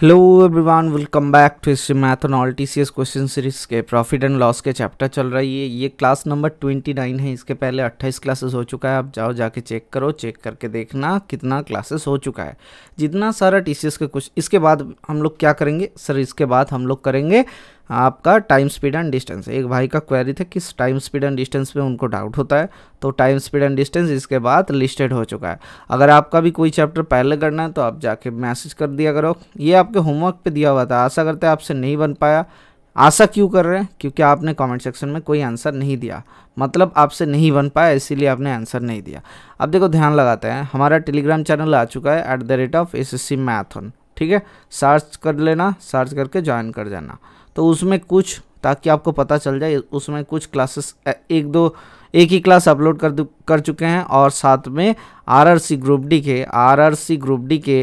Hello everyone welcome back to history math and all T question series के profit and loss के chapter चल रही है ये क्लास नंबर ट्वेंटी नाइन है इसके पहले अट्ठाईस क्लासेस हो चुका है आप जाओ जाके चेक करो चेक करके देखना कितना क्लासेस हो चुका है जितना सारा एस के कुछ इसके बाद हम लोग क्या करेंगे सर इसके बाद हम लोग करेंगे आपका टाइम स्पीड एंड डिस्टेंस एक भाई का क्वेरी था किस टाइम स्पीड एंड डिस्टेंस में उनको डाउट होता है तो टाइम स्पीड एंड डिस्टेंस इसके बाद लिस्टेड हो चुका है अगर आपका भी कोई चैप्टर पहले करना है तो आप जाके मैसेज कर दिया करो ये आपके होमवर्क पे दिया हुआ था आशा करते हैं आपसे नहीं बन पाया आशा क्यों कर रहे हैं क्योंकि आपने कमेंट सेक्शन में कोई आंसर नहीं दिया मतलब आपसे नहीं बन पाया इसीलिए आपने आंसर नहीं दिया अब देखो ध्यान लगाते हैं हमारा टेलीग्राम चैनल आ चुका है at the rate of S S C मैथन ठीक है सर्च कर लेना सर्च करके ज्वाइन कर जाना तो उसमें कुछ ताकि आपको पता चल जाए उसमें कुछ क्लासेस एक दो एक ही क्लास अपलोड कर कर चुके हैं और साथ में आरआरसी ग्रुप डी के आरआरसी ग्रुप डी के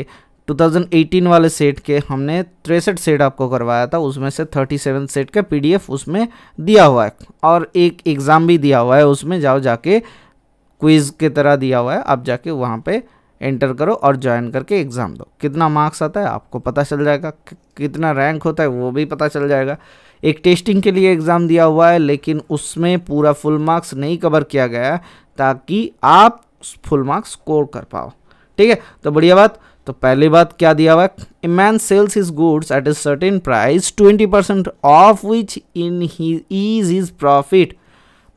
2018 वाले सेट के हमने तिरसठ सेट आपको करवाया था उसमें से 37 सेट का पीडीएफ उसमें दिया हुआ है और एक एग्ज़ाम भी दिया हुआ है उसमें जाओ जाके क्विज़ के तरह दिया हुआ है आप जाके वहाँ पर एंटर करो और ज्वाइन करके एग्ज़ाम दो कितना मार्क्स आता है आपको पता चल जाएगा कितना रैंक होता है वो भी पता चल जाएगा एक टेस्टिंग के लिए एग्ज़ाम दिया हुआ है लेकिन उसमें पूरा फुल मार्क्स नहीं कवर किया गया ताकि आप फुल मार्क्स स्कोर कर पाओ ठीक है तो बढ़िया बात तो पहली बात क्या दिया हुआ है a man sells his goods at a certain price twenty percent of which in he is his profit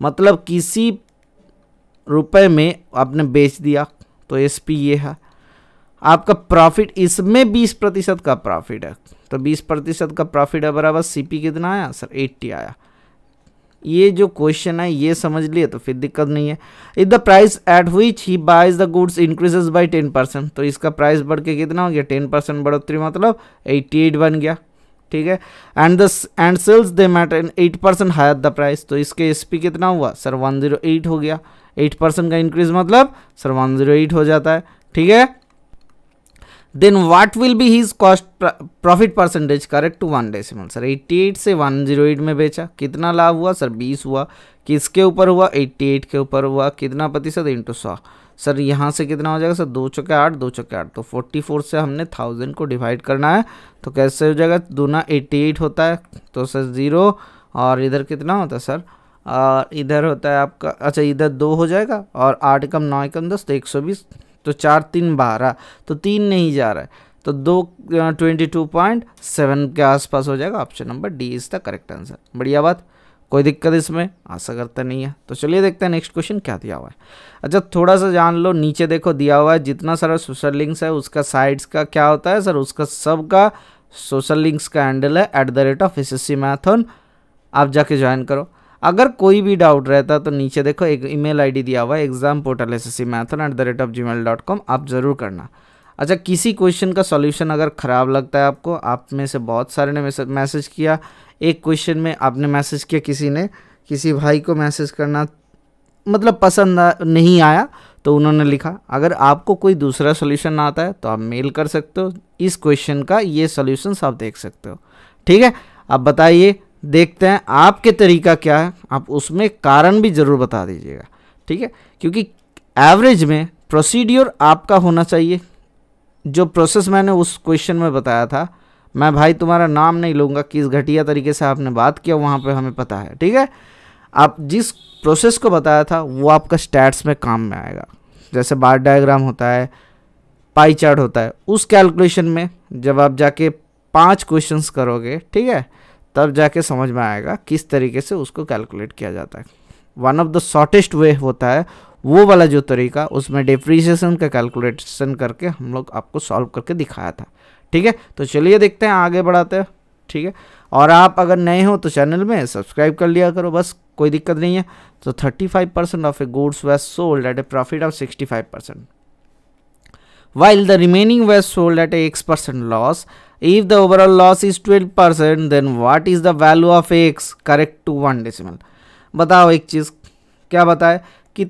मतलब किसी रुपए में आपने बेच दिया तो एस पी ये है आपका प्रॉफिट इसमें बीस प्रतिशत का प्रॉफिट है तो बीस प्रतिशत का प्रॉफिट है बराबर सी पी कितना आया सर एट्टी आया ये जो क्वेश्चन है ये समझ लिए तो फिर दिक्कत नहीं है if the price at which he buys the goods increases by ten percent तो इसका प्राइस बढ़ के कितना हो गया टेन परसेंट बढ़ोतरी मतलब एट्टी एट बन गया ठीक है एंड दस and sells them at an eight percent higher the price तो इसके एस कितना हुआ सर वन जीरो एट हो गया एट परसेंट का इंक्रीज मतलब सर वन जीरो एट हो जाता है ठीक है then what will be his cost profit percentage correct to one decimal sir eighty eight से वन जीरो एट में बेचा कितना लाभ हुआ सर बीस हुआ किसके ऊपर हुआ 88 के ऊपर हुआ कितना प्रतिशत इंटू सौ सर यहाँ से कितना हो जाएगा सर दो चौके आठ दो चौके आठ तो फोर्टी फोर से हमने थाउजेंड को डिवाइड करना है तो कैसे हो जाएगा दूना एट्टी एट होता है तो सर ज़ीरो और इधर कितना होता है सर और इधर होता है आपका अच्छा इधर दो हो जाएगा और आठ कम नौ कम दस तो एक सौ बीस तो चार तीन बारह तो तीन नहीं जा रहा है तो दो ट्वेंटी टू पॉइंट सेवन के आसपास हो जाएगा option number D is the correct answer बढ़िया बात कोई दिक्कत इसमें आशा करता नहीं है तो चलिए देखते हैं नेक्स्ट क्वेश्चन क्या दिया हुआ है अच्छा थोड़ा सा जान लो नीचे देखो दिया हुआ है जितना सारा सोशल लिंक्स है उसका साइड्स का क्या होता है सर उसका सबका सोशल लिंक्स का हैंडल है at the rate of S S आप जाके ज्वाइन करो अगर कोई भी डाउट रहता तो नीचे देखो एक ईमेल आईडी दिया हुआ है exam portal S S at the rate of Gmail dot com आप ज़रूर करना अच्छा किसी क्वेश्चन का सॉल्यूशन अगर ख़राब लगता है आपको आप में से बहुत सारे ने मैसेज किया एक क्वेश्चन में आपने मैसेज किया किसी ने किसी भाई को मैसेज करना मतलब पसंद नहीं आया तो उन्होंने लिखा अगर आपको कोई दूसरा सोल्यूशन आता है तो आप मेल कर सकते हो इस क्वेश्चन का ये सोल्यूशन आप देख सकते हो ठीक है अब बताइए देखते हैं आपके तरीका क्या है आप उसमें कारण भी ज़रूर बता दीजिएगा ठीक है क्योंकि एवरेज में प्रोसीड्योर आपका होना चाहिए जो प्रोसेस मैंने उस क्वेश्चन में बताया था मैं भाई तुम्हारा नाम नहीं लूँगा किस घटिया तरीके से आपने बात किया वहाँ पर हमें पता है ठीक है आप जिस प्रोसेस को बताया था वो आपका स्टैट्स में काम में आएगा जैसे बार डायग्राम होता है पाई चार्ट होता है उस कैलकुलेशन में जब आप जाके पांच क्वेश्चंस करोगे ठीक है तब जाके समझ में आएगा किस तरीके से उसको कैलकुलेट किया जाता है one of the shortest way होता है वो वाला जो तरीका उसमें डिप्रीसीसन का कैलकुलेशन करके हम लोग आपको सॉल्व करके दिखाया था ठीक है तो चलिए देखते हैं आगे बढ़ाते हैं ठीक है और आप अगर नए हो तो चैनल में सब्सक्राइब कर लिया करो बस कोई दिक्कत नहीं है तो thirty five percent of a goods was sold at a profit of sixty five percent while the remaining were sold at X percent loss if the overall loss is is 12 percent, then what is the value of x correct to one बताओ एक चीज़ क्या बताए कि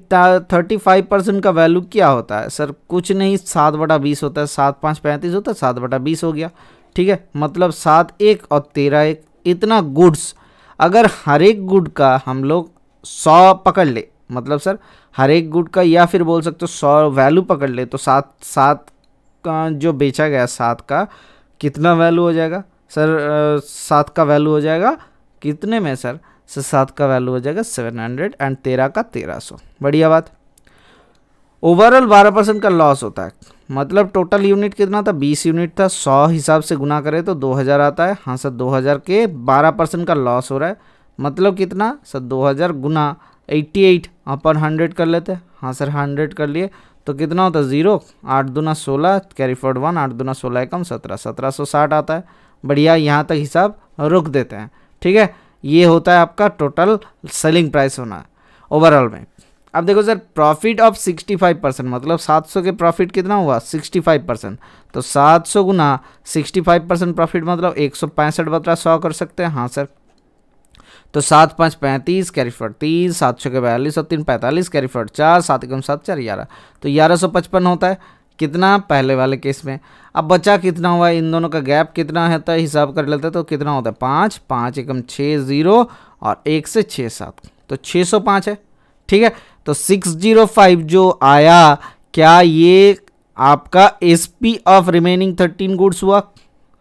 thirty five percent का value क्या होता है sir कुछ नहीं सात बटा बीस होता है सात पाँच पैंतीस होता है सात बटा बीस हो गया ठीक है मतलब सात एक और तेरह एक इतना गुड्स अगर हर एक गुड का हम लोग सौ पकड़ ले मतलब सर हर एक गुड का या फिर बोल सकते हो सौ वैल्यू पकड़ ले तो सात सात का जो बेचा गया सात का कितना वैल्यू हो जाएगा सर सात का वैल्यू हो जाएगा कितने में सर से सात का वैल्यू हो जाएगा सेवन हंड्रेड एंड तेरह का तेरह सौ बढ़िया बात ओवरऑल बारह परसेंट का लॉस होता है मतलब टोटल यूनिट कितना था बीस यूनिट था सौ हिसाब से गुना करें तो दो हज़ार आता है हाँ सर दो हज़ार के बारह परसेंट का लॉस हो रहा है मतलब कितना सर दो हज़ार गुना एट्टी एट अपन हंड्रेड कर लेते हैं हाँ सर हंड्रेड कर लिए तो कितना होता है ज़ीरो आठ दुना सोलह कैरी वन आठ दुना सोलह एकम सत्रह सत्रह सौ साठ आता है बढ़िया यहाँ तक हिसाब रोक देते हैं ठीक है ये होता है आपका टोटल सेलिंग प्राइस होना ओवरऑल में अब देखो सर प्रॉफिट ऑफ 65 परसेंट मतलब 700 के प्रॉफिट कितना हुआ 65 परसेंट तो 700 गुना 65 परसेंट प्रॉफिट मतलब एक सौ पैंसठ बतरा सौ कर सकते हैं हाँ सर तो सात पाँच पैंतीस कैरी फॉर तीस सात सौ के बयालीस और तीन पैंतालीस कैरी फॉर चार सात एकम सात चार ग्यारह तो ग्यारह सौ पचपन होता है कितना पहले वाले केस में अब बचा कितना हुआ इन दोनों का गैप कितना होता है तो हिसाब कर लेते तो कितना होता है पाँच पाँच एकम छः ज़ीरो और एक से छः सात तो छः सौ पाँच है ठीक है तो सिक्स जीरो फाइव जो आया क्या ये आपका S P of remaining thirteen goods हुआ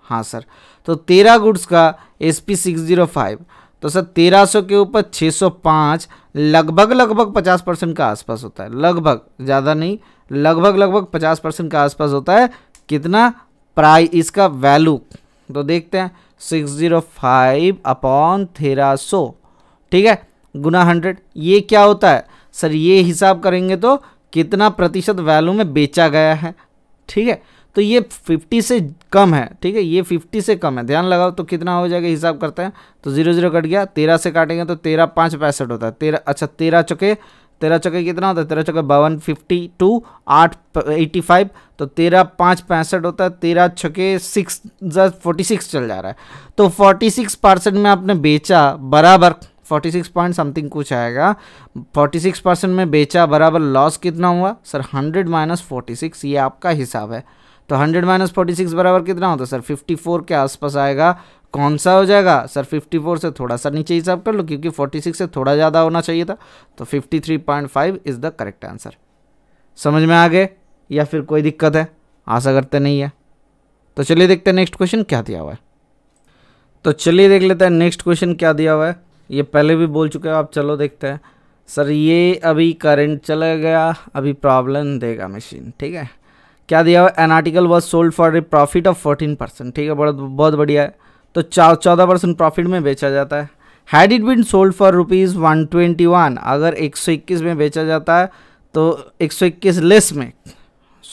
हाँ सर तो तेरह गुड्स का S P six zero five तो सर तेरह सौ के ऊपर छः सौ पाँच लगभग लगभग पचास परसेंट का आसपास होता है लगभग ज़्यादा नहीं लगभग लगभग पचास परसेंट के आसपास होता है कितना प्राइ इसका वैल्यू तो देखते हैं सिक्स जीरो फाइव अपॉन थेरा सौ ठीक है गुना हंड्रेड ये क्या होता है सर ये हिसाब करेंगे तो कितना प्रतिशत वैल्यू में बेचा गया है ठीक है तो ये फिफ्टी से कम है ठीक है ये फिफ्टी से कम है ध्यान लगाओ तो कितना हो जाएगा हिसाब करते हैं तो जीरो जीरो कट गया तेरह से काटेंगे तो तेरह पाँच पैंसठ होता है तेरह अच्छा तेरह चौके तेरह चौके कितना होता है तेरह चौके बावन फिफ्टी टू आठ एट्टी फाइव तो तेरह पाँच पैंसठ होता है तेरह छके सिक्स जस्ट फोर्टी सिक्स चल जा रहा है तो फोर्टी सिक्स परसेंट में आपने बेचा बराबर फोर्टी सिक्स पॉइंट समथिंग कुछ आएगा फोर्टी सिक्स परसेंट में बेचा बराबर लॉस कितना हुआ sir hundred minus forty six ये आपका हिसाब है तो हंड्रेड माइनस फोर्टी सिक्स बराबर कितना होता है सर फिफ्टी फोर के आसपास आएगा कौन सा हो जाएगा सर 54 से थोड़ा सा नीचे हिसाब कर लो क्योंकि 46 से थोड़ा ज़्यादा होना चाहिए था तो 53.5 इज़ द करेक्ट आंसर समझ में आ गए या फिर कोई दिक्कत है आशा करते नहीं है तो चलिए देखते हैं नेक्स्ट क्वेश्चन क्या दिया हुआ है तो चलिए देख लेते हैं नेक्स्ट क्वेश्चन क्या दिया हुआ है ये पहले भी बोल चुके हो आप चलो देखते हैं सर ये अभी करंट चला गया अभी प्रॉब्लम देगा मशीन ठीक है क्या दिया हुआ an article was sold for a profit of fourteen percent ठीक है बहुत बहुत बढ़िया है तो चौदह परसेंट प्रॉफिट में बेचा जाता है had it been sold for rupees one twenty one अगर एक सौ इक्कीस में बेचा जाता है तो एक सौ इक्कीस लेस में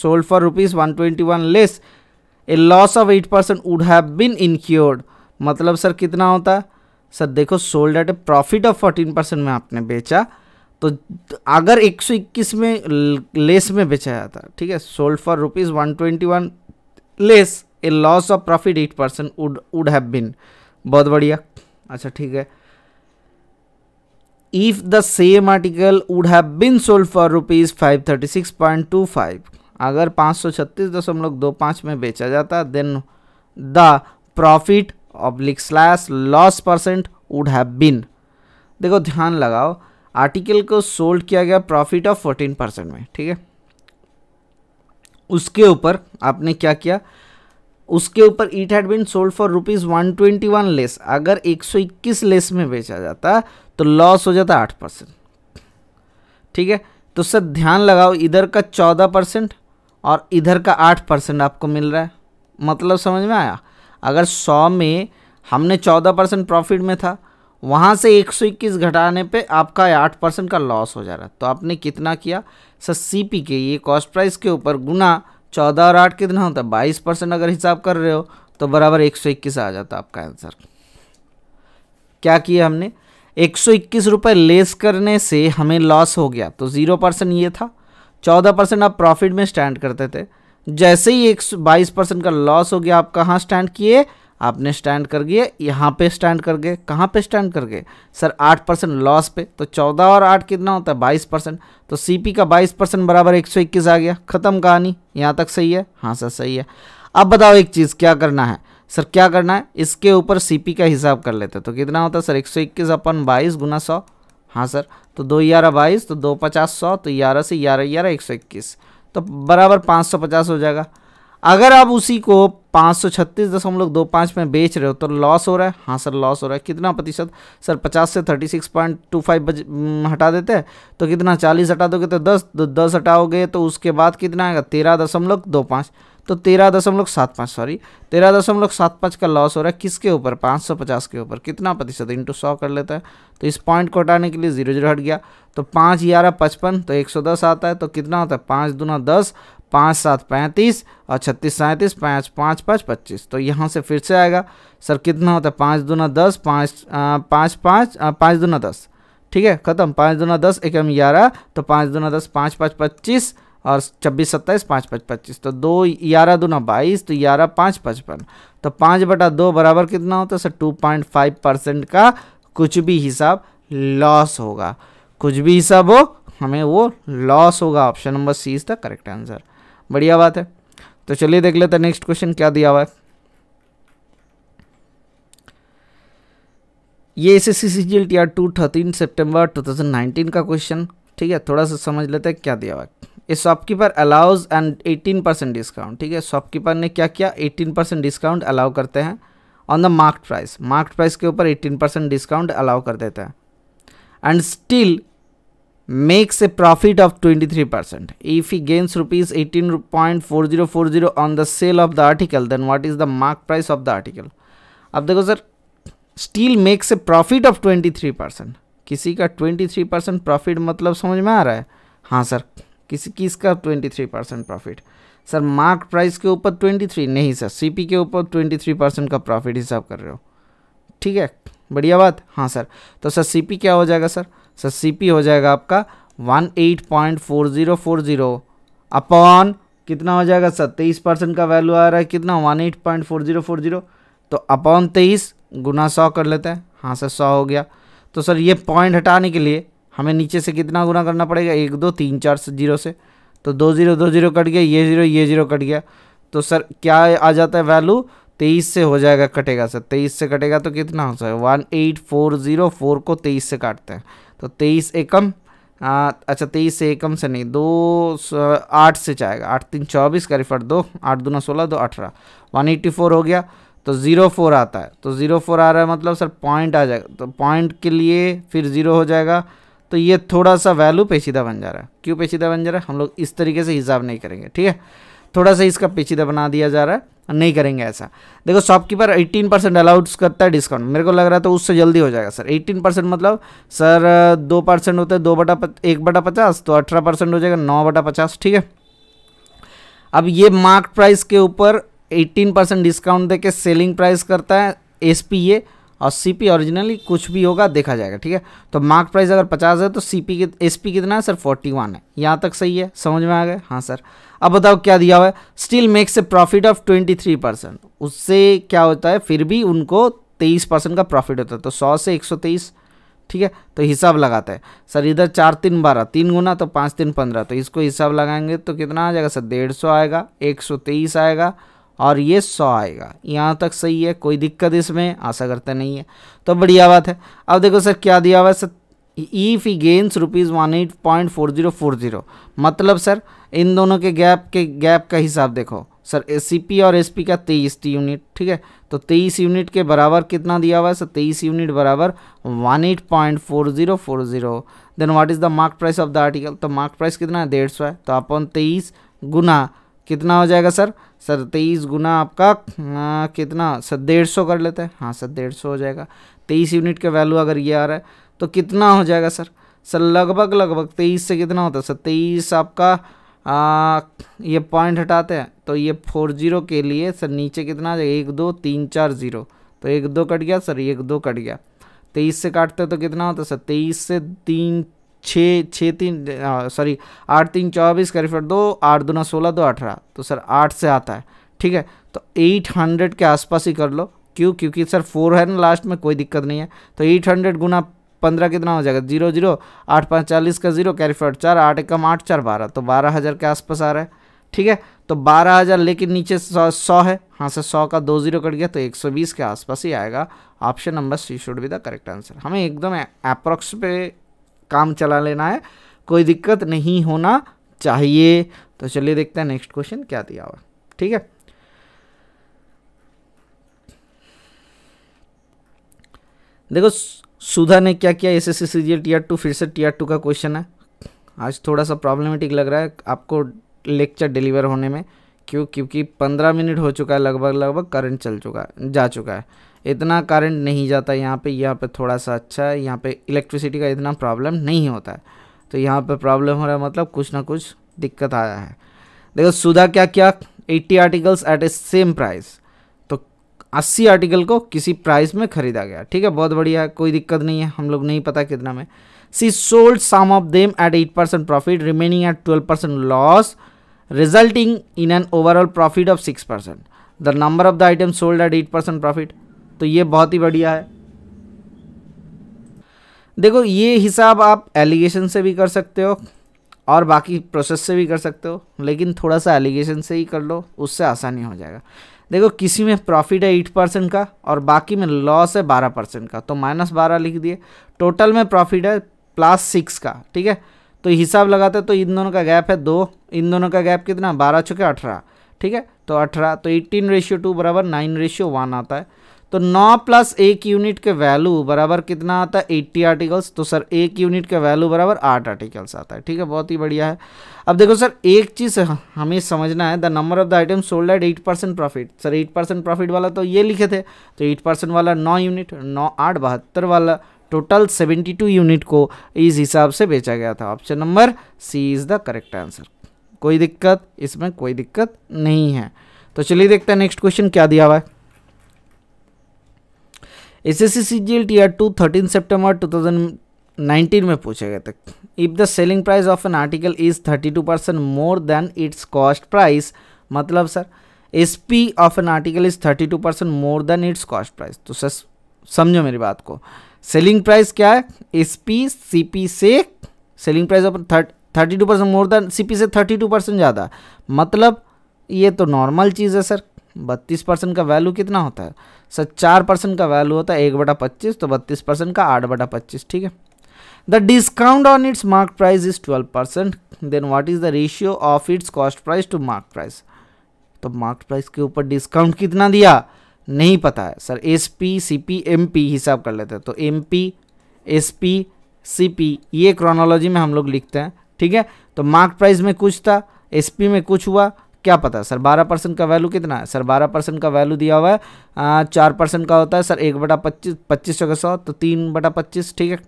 sold for rupees one twenty one less a loss of eight percent would have been incurred मतलब सर कितना होता है सर देखो sold at a profit of fourteen percent में आपने बेचा तो अगर एक सौ इक्कीस में लेस में बेचा जाता ठीक है sold for rupees one twenty one less a loss of profit eight percent would would have been बहुत बढ़िया अच्छा ठीक है if the same article would have been sold for rupees five thirty six point two five अगर पाँच सौ छत्तीस दशमलव दो पाँच में बेचा जाता then the profit oblique slash loss percent would have been देखो ध्यान लगाओ आर्टिकल को सोल्ड किया गया प्रॉफिट ऑफ फोर्टीन परसेंट में ठीक है उसके ऊपर आपने क्या किया उसके ऊपर it had been sold for rupees one twenty one less अगर एक सौ इक्कीस लेस में बेचा जाता तो लॉस हो जाता आठ परसेंट ठीक है तो सर ध्यान लगाओ इधर का चौदह परसेंट और इधर का आठ परसेंट आपको मिल रहा है मतलब समझ में आया अगर सौ में हमने चौदह परसेंट प्रॉफिट में था वहाँ से एक सौ इक्कीस घटाने पर आपका आठ परसेंट का लॉस हो जा रहा है तो आपने कितना किया सर सी पी के ये कॉस्ट प्राइस के ऊपर गुना चौदह और आठ कितना होता है बाईस परसेंट अगर हिसाब कर रहे हो तो बराबर एक सौ इक्कीस आ जाता आपका आंसर क्या किया हमने एक सौ इक्कीस रुपये लेस करने से हमें लॉस हो गया तो ज़ीरो परसेंट ये था चौदह परसेंट आप प्रॉफिट में स्टैंड करते थे जैसे ही एक बाईस परसेंट का लॉस हो गया आप कहाँ स्टैंड किए आपने स्टैंड कर गए यहाँ पे स्टैंड कर गए कहाँ पे स्टैंड कर गए सर आठ परसेंट लॉस पे तो चौदह और आठ कितना होता है बाईस परसेंट तो सीपी का बाईस परसेंट बराबर एक सौ इक्कीस आ गया ख़त्म कहानी यहाँ तक सही है हाँ सर सही है अब बताओ एक चीज़ क्या करना है सर क्या करना है इसके ऊपर सी का हिसाब कर लेते तो कितना होता है सर एक सौ इक्कीस अपन बाईस गुना सौ हाँ सर तो दो ग्यारह बाईस तो दो पचास सौ तो ग्यारह से ग्यारह ग्यारह एक सौ इक्कीस तो बराबर पाँच सौ पचास हो जाएगा अगर आप उसी को पाँच सौ छत्तीस दशमलव दो पाँच में बेच रहे हो तो लॉस हो रहा है हाँ सर लॉस हो रहा है कितना प्रतिशत सर पचास से thirty six point two five हटा देते हैं तो कितना चालीस हटा दोगे तो दस तो दस हटाओगे तो उसके बाद कितना आएगा तेरह दशमलव दो पाँच तो तेरह दशमलव सात पाँच सॉरी तेरह दशमलव सात पाँच का लॉस हो रहा है किसके ऊपर पाँच सौ पचास के ऊपर कितना प्रतिशत इंटू सौ कर लेता है तो इस पॉइंट को हटाने के लिए जीरो जीरो हट गया तो पाँच ग्यारह पचपन तो एक सौ दस आता है तो कितना होता है पाँच दूना दस पाँच सात पैंतीस और छत्तीस सैंतीस पाँच पाँच पाँच पच्चीस तो यहाँ से फिर से आएगा सर कितना होता है पाँच दूना दस पाँच पाँच पाँच पाँच दूना दस ठीक है खत्म पाँच दूना दस एम ग्यारह तो पाँच दूना दस पाँच पाँच पच्चीस और छब्बीस सत्ताईस पाँच पाँच पच्चीस तो दो ग्यारह दूना बाईस तो ग्यारह पाँच पचपन तो पाँच बटा दो बराबर कितना होता है sir two point five percent का कुछ भी हिसाब लॉस होगा कुछ भी हिसाब हो हमें वो लॉस होगा option number C is the correct answer बढ़िया बात है तो चलिए देख लेते हैं नेक्स्ट क्वेश्चन क्या दिया हुआ है ये S S C C G L T R two thirteen September two thousand nineteen का क्वेश्चन ठीक है थोड़ा सा समझ लेते हैं क्या दिया हुआ ये shopkeeper allows and eighteen percent discount ठीक है शॉपकीपर ने क्या किया एटीन परसेंट डिस्काउंट अलाउ करते हैं on the marked price marked price के ऊपर एटीन परसेंट डिस्काउंट अलाउ कर देते हैं and still makes a profit of 23%. If he gains rupees 18.4040 on the sale of the article, then what is the mark price of the article? अब देखो सर still makes a profit of 23 percent किसी का 23 percent profit मतलब समझ में आ रहा है हाँ सर किसी twenty 23 percent profit sir mark price के ऊपर 23 नहीं सर सीपी के ऊपर 23 परसेंट का प्रॉफिट हिसाब कर रहे हो ठीक है बढ़िया बात हाँ सर तो सर सीपी क्या हो जाएगा सर सर सी पी हो जाएगा आपका one eight point four zero four zero upon कितना हो जाएगा सर तेईस परसेंट का वैल्यू आ रहा है कितना one eight point four zero four zero तो अपॉन तेईस गुना सौ कर लेते हैं हाँ सर सौ हो गया तो सर ये पॉइंट हटाने के लिए हमें नीचे से कितना गुना करना पड़ेगा एक दो तीन चार से जीरो से तो दो जीरो दो जीरो कट गया ये जीरो ये जीरो कट गया तो सर क्या आ जाता है वैल्यू तेईस से हो जाएगा कटेगा सर तेईस से कटेगा तो कितना हो sir one eight four zero four को तेईस से काटते हैं तो तेईस एकम अच्छा तेईस से एकम से नहीं दो आठ से जाएगा आठ तीन चौबीस का रिफर दो आठ दूना सोलह दो अठारह वन एट्टी फोर हो गया तो ज़ीरो फोर आता है तो ज़ीरो फोर आ रहा है मतलब सर पॉइंट आ जाएगा तो पॉइंट के लिए फिर ज़ीरो हो जाएगा तो ये थोड़ा सा वैल्यू पेचीदा बन जा रहा है क्यों पेचीदा बन जा रहा है हम लोग इस तरीके से हिसाब नहीं करेंगे ठीक है थोड़ा सा इसका पेचीदा बना दिया जा रहा है नहीं करेंगे ऐसा देखो शॉपकीपर 18 परसेंट अलाउड करता है डिस्काउंट मेरे को लग रहा है तो उससे जल्दी हो जाएगा सर 18 परसेंट मतलब सर दो परसेंट होता है दो बटा एक बटा पचास तो अठारह परसेंट हो जाएगा नौ बटा पचास ठीक है अब ये मार्क प्राइस के ऊपर 18 परसेंट डिस्काउंट देके सेलिंग प्राइस करता है एस पी और सी पी ऑरिजिनली कुछ भी होगा देखा जाएगा ठीक है तो मार्क प्राइस अगर पचास है तो सी पी एस पी कितना है सर फोर्टी वन है यहाँ तक सही है समझ में आ गए हाँ सर अब बताओ क्या दिया हुआ है still makes a profit of twenty three percent उससे क्या होता है फिर भी उनको तेईस परसेंट का प्रॉफिट होता है तो सौ से एक सौ तेईस ठीक है तो हिसाब लगाता है सर इधर चार तीन बारह तीन गुना तो पाँच तीन पंद्रह तो इसको हिसाब लगाएंगे तो कितना आ जाएगा सर डेढ़ सौ आएगा एक सौ तेईस आएगा और ये सौ आएगा यहाँ तक सही है कोई दिक्कत इसमें आशा करते नहीं है तो बढ़िया बात है अब देखो सर क्या दिया हुआ है sir if he gains rupees one eight point four zero four zero मतलब सर इन दोनों के गैप के गैप का हिसाब देखो सर एस और एस का तेईस यूनिट ठीक है तो तेईस यूनिट के बराबर कितना दिया हुआ है सर तेईस यूनिट बराबर one eight point four zero four zero then what is the mark price of the article तो मार्क प्राइस कितना है डेढ़ सौ है तो अपन तेईस गुना कितना हो जाएगा सर सर तेईस गुना आपका आ, कितना सर डेढ़ सौ कर लेते हैं हाँ सर डेढ़ सौ हो जाएगा तेईस यूनिट का वैल्यू अगर ये आ रहा है तो कितना हो जाएगा सर सर लगभग लगभग तेईस से कितना होता है सर तेईस आपका आ, ये पॉइंट हटाते हैं तो ये फोर जीरो के लिए सर नीचे कितना आ जाएगा एक दो तीन चार जीरो तो एक दो कट गया सर एक दो कट गया तेईस से काटते तो कितना होता सर तेईस से तीन छः छः तीन सॉरी आठ तीन चौबीस फिर दो आठ दो न सोलह दो अठारह तो सर आठ से आता है ठीक है तो एट हंड्रेड के आसपास ही कर लो क्यों क्योंकि सर फोर है ना लास्ट में कोई दिक्कत नहीं है तो एट हंड्रेड गुना पंद्रह कितना हो जाएगा जीरो जीरो आठ पाँच चालीस का जीरो कैरी फॉरवर्ड चार आठ एकम आठ चार बारह तो बारह हज़ार के आसपास आ रहा है ठीक है तो बारह हज़ार लेकिन नीचे सौ सौ है हाँ से सौ का दो जीरो कट गया तो एक सौ बीस के आसपास ही आएगा option number C should be the correct answer हमें एकदम अप्रोक्स पे काम चला लेना है कोई दिक्कत नहीं होना चाहिए तो चलिए देखते हैं नेक्स्ट क्वेश्चन क्या दिया हुआ ठीक है देखो सुधा ने क्या किया S S C G T R two फिर से टी आर टू का क्वेश्चन है आज थोड़ा सा प्रॉब्लमेटिक लग रहा है आपको लेक्चर डिलीवर होने में क्यों क्योंकि पंद्रह मिनट हो चुका है लगभग लगभग करंट चल चुका है जा चुका है इतना करंट नहीं जाता यहाँ पे यहाँ पे थोड़ा सा अच्छा है यहाँ पे इलेक्ट्रिसिटी का इतना प्रॉब्लम नहीं होता है तो यहाँ पे प्रॉब्लम हो रहा है मतलब कुछ ना कुछ दिक्कत आया है देखो सुधा क्या क्या eighty articles at a same price अस्सी आर्टिकल को किसी प्राइस में खरीदा गया ठीक है बहुत बढ़िया कोई दिक्कत नहीं है हम लोग नहीं पता कितना में she sold some of them at eight percent profit remaining at twelve percent loss resulting in an overall profit of six percent the number of the item sold at eight percent profit तो ये बहुत ही बढ़िया है देखो ये हिसाब आप allegation से भी कर सकते हो और बाकी प्रोसेस से भी कर सकते हो लेकिन थोड़ा सा एलिगेशन से ही कर लो उससे आसानी हो जाएगा देखो किसी में प्रॉफिट है एट परसेंट का और बाकी में लॉस है बारह परसेंट का तो माइनस बारह लिख दिए टोटल में प्रॉफिट है प्लस सिक्स का ठीक है तो हिसाब लगाते तो इन दोनों का गैप है दो इन दोनों का गैप कितना बारह चुके अठारह ठीक है तो अठारह तो एट्टीन रेशियो टू बराबर नाइन रेशियो वन आता है तो 9 प्लस एक यूनिट के वैल्यू बराबर कितना आता है 80 आर्टिकल्स तो सर एक यूनिट का वैल्यू बराबर आठ आर्टिकल्स आता है ठीक है बहुत ही बढ़िया है अब देखो सर एक चीज़ हमें समझना है the number of the item sold at eight percent profit sir eight percent profit वाला तो ये लिखे थे तो एट परसेंट वाला नौ यूनिट नौ आठ बहत्तर वाला टोटल सेवेंटी टू यूनिट को इस हिसाब से बेचा गया था option number C is the correct answer कोई दिक्कत इसमें कोई दिक्कत नहीं है तो चलिए देखते हैं नेक्स्ट क्वेश्चन क्या दिया हुआ है S S C C G L T R two thirteen September two thousand nineteen में पूछे गए थे if the selling price of an article is thirty two percent more than its cost price मतलब sir S P of an article is thirty two percent more than its cost price तो sir समझो मेरी बात को selling price क्या है S P C P से selling price of thirty two percent more than C P से thirty two percent ज़्यादा मतलब ये तो नॉर्मल चीज़ है सर बत्तीस परसेंट का वैल्यू कितना होता है सर चार परसेंट का वैल्यू होता है एक बटा पच्चीस तो बत्तीस परसेंट का आठ बटा पच्चीस ठीक है the discount on its mark price is twelve percent then what is the ratio of its cost price to mark price तो मार्क प्राइस के ऊपर डिस्काउंट कितना दिया नहीं पता है sir S P C P M P हिसाब कर लेते हैं तो M P S P C P ये क्रोनोलॉजी में हम लोग लिखते हैं ठीक है तो मार्क प्राइस में कुछ था एस पी में कुछ हुआ क्या पता सर बारह परसेंट का वैल्यू कितना है सर बारह परसेंट का वैल्यू दिया हुआ है चार परसेंट का होता है सर एक बटा पच्चीस पच्चीस चौके सौ तो तीन बटा पच्चीस ठीक है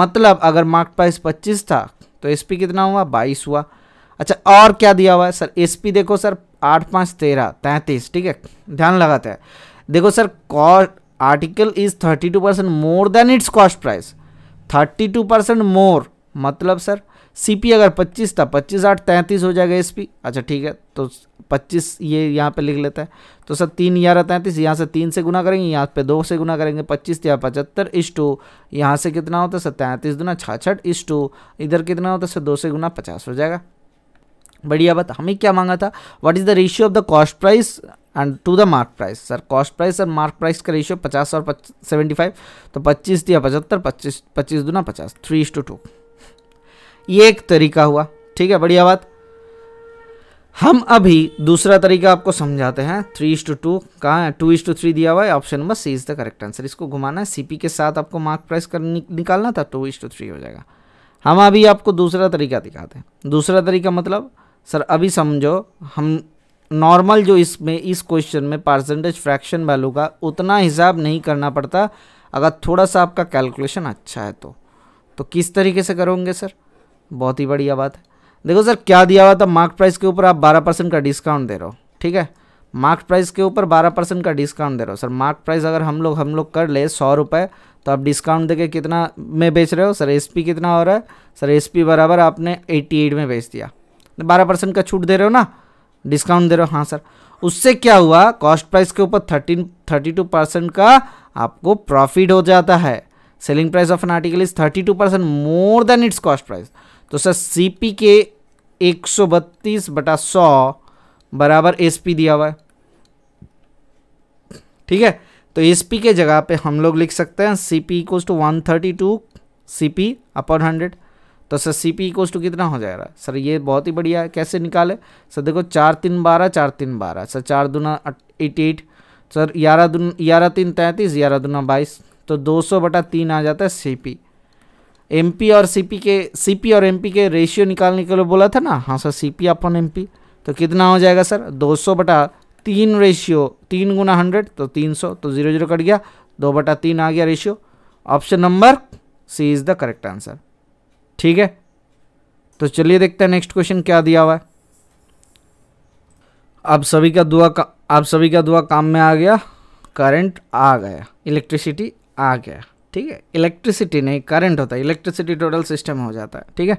मतलब अगर मार्क प्राइस पच्चीस था तो एस पी कितना हुआ बाईस हुआ अच्छा और क्या दिया हुआ है सर एस पी देखो सर आठ पाँच तेरह तैंतीस ठीक है ध्यान लगाते हैं देखो sir cost article is thirty two percent more than its cost price thirty two percent more मतलब सर सीपी अगर 25 था 25 आठ तैंतीस हो जाएगा एस अच्छा ठीक है तो 25 ये यहाँ पे लिख लेता है तो सर तीन ग्यारह तैंतीस यहाँ से तीन से गुना करेंगे यहाँ पे दो से गुना करेंगे पच्चीस तो या पचहत्तर इस टू यहाँ से कितना होता है सर तैंतीस छः छाछठ इस टू इधर कितना होता है सर दो से गुना पचास हो जाएगा बढ़िया बात हमें क्या मांगा था what is the ratio of the cost price and to the mark price sir cost price और मार्क प्राइस का रेशियो पचास और सेवेंटी फाइव तो पच्चीस दिया पचहत्तर पच्चीस पच्चीस दुना पचास थ्री इस टू टू ये एक तरीका हुआ ठीक है बढ़िया बात हम अभी दूसरा तरीका आपको समझाते हैं थ्री इज टू टू कहाँ है टू इज टू थ्री दिया हुआ है option number C is the correct answer इसको घुमाना है सीपी के साथ आपको मार्क प्राइस कर निकालना था टू इज टू थ्री हो जाएगा हम अभी आपको दूसरा तरीका दिखाते हैं दूसरा तरीका मतलब सर अभी समझो हम नॉर्मल जो इसमें इस क्वेश्चन में परसेंटेज फ्रैक्शन वैल्यू का उतना हिसाब नहीं करना पड़ता अगर थोड़ा सा आपका कैलकुलेशन अच्छा है तो तो किस तरीके से करोगे सर बहुत ही बढ़िया बात है देखो सर क्या दिया हुआ था मार्क प्राइस के ऊपर आप बारह परसेंट का डिस्काउंट दे रहे हो ठीक है मार्क प्राइस के ऊपर बारह परसेंट का डिस्काउंट दे रहे हो सर मार्क प्राइस अगर हम लोग हम लोग कर ले सौ रुपये तो आप डिस्काउंट देके कितना में बेच रहे हो सर एस पी कितना हो रहा है सर एस पी बराबर आपने एट्टी एट में बेच दिया बारह परसेंट का छूट दे रहे हो ना डिस्काउंट दे रहे हो हाँ सर उससे क्या हुआ कॉस्ट प्राइस के ऊपर थर्टीन थर्टी टू परसेंट का आपको प्रॉफिट हो जाता है selling price of an article is thirty two percent more than its cost price तो सर पी के 132 बटा 100 बराबर पी दिया हुआ है ठीक है तो पी के जगह पे हम लोग लिख सकते हैं C P equal to one thirty two C P upon hundred तो sir C P equal to कितना हो जाएगा सर ये बहुत ही बढ़िया है कैसे निकाले सर देखो चार तीन बारह चार तीन बारह सर चार दूना एटी एट सर ग्यारह दून ग्यारह तीन तैंतीस ग्यारह दूना बाईस तो दो सौ बटा तीन आ जाता है सी पी एमपी और सीपी के सीपी और एमपी के रेशियो निकालने के लिए बोला था ना हाँ सर सीपी अपन एमपी तो कितना हो जाएगा सर 200 बटा तीन रेशियो तीन गुना हंड्रेड तो 300 तो जीरो जीरो कट गया दो बटा तीन आ गया ratio option number C is the correct answer ठीक है तो चलिए देखते हैं नेक्स्ट क्वेश्चन क्या दिया हुआ है आप सभी का दुआ का आप सभी का दुआ काम में आ गया करंट आ गया इलेक्ट्रिसिटी आ गया ठीक है इलेक्ट्रिसिटी नहीं करंट होता है इलेक्ट्रिसिटी टोटल सिस्टम हो जाता है ठीक है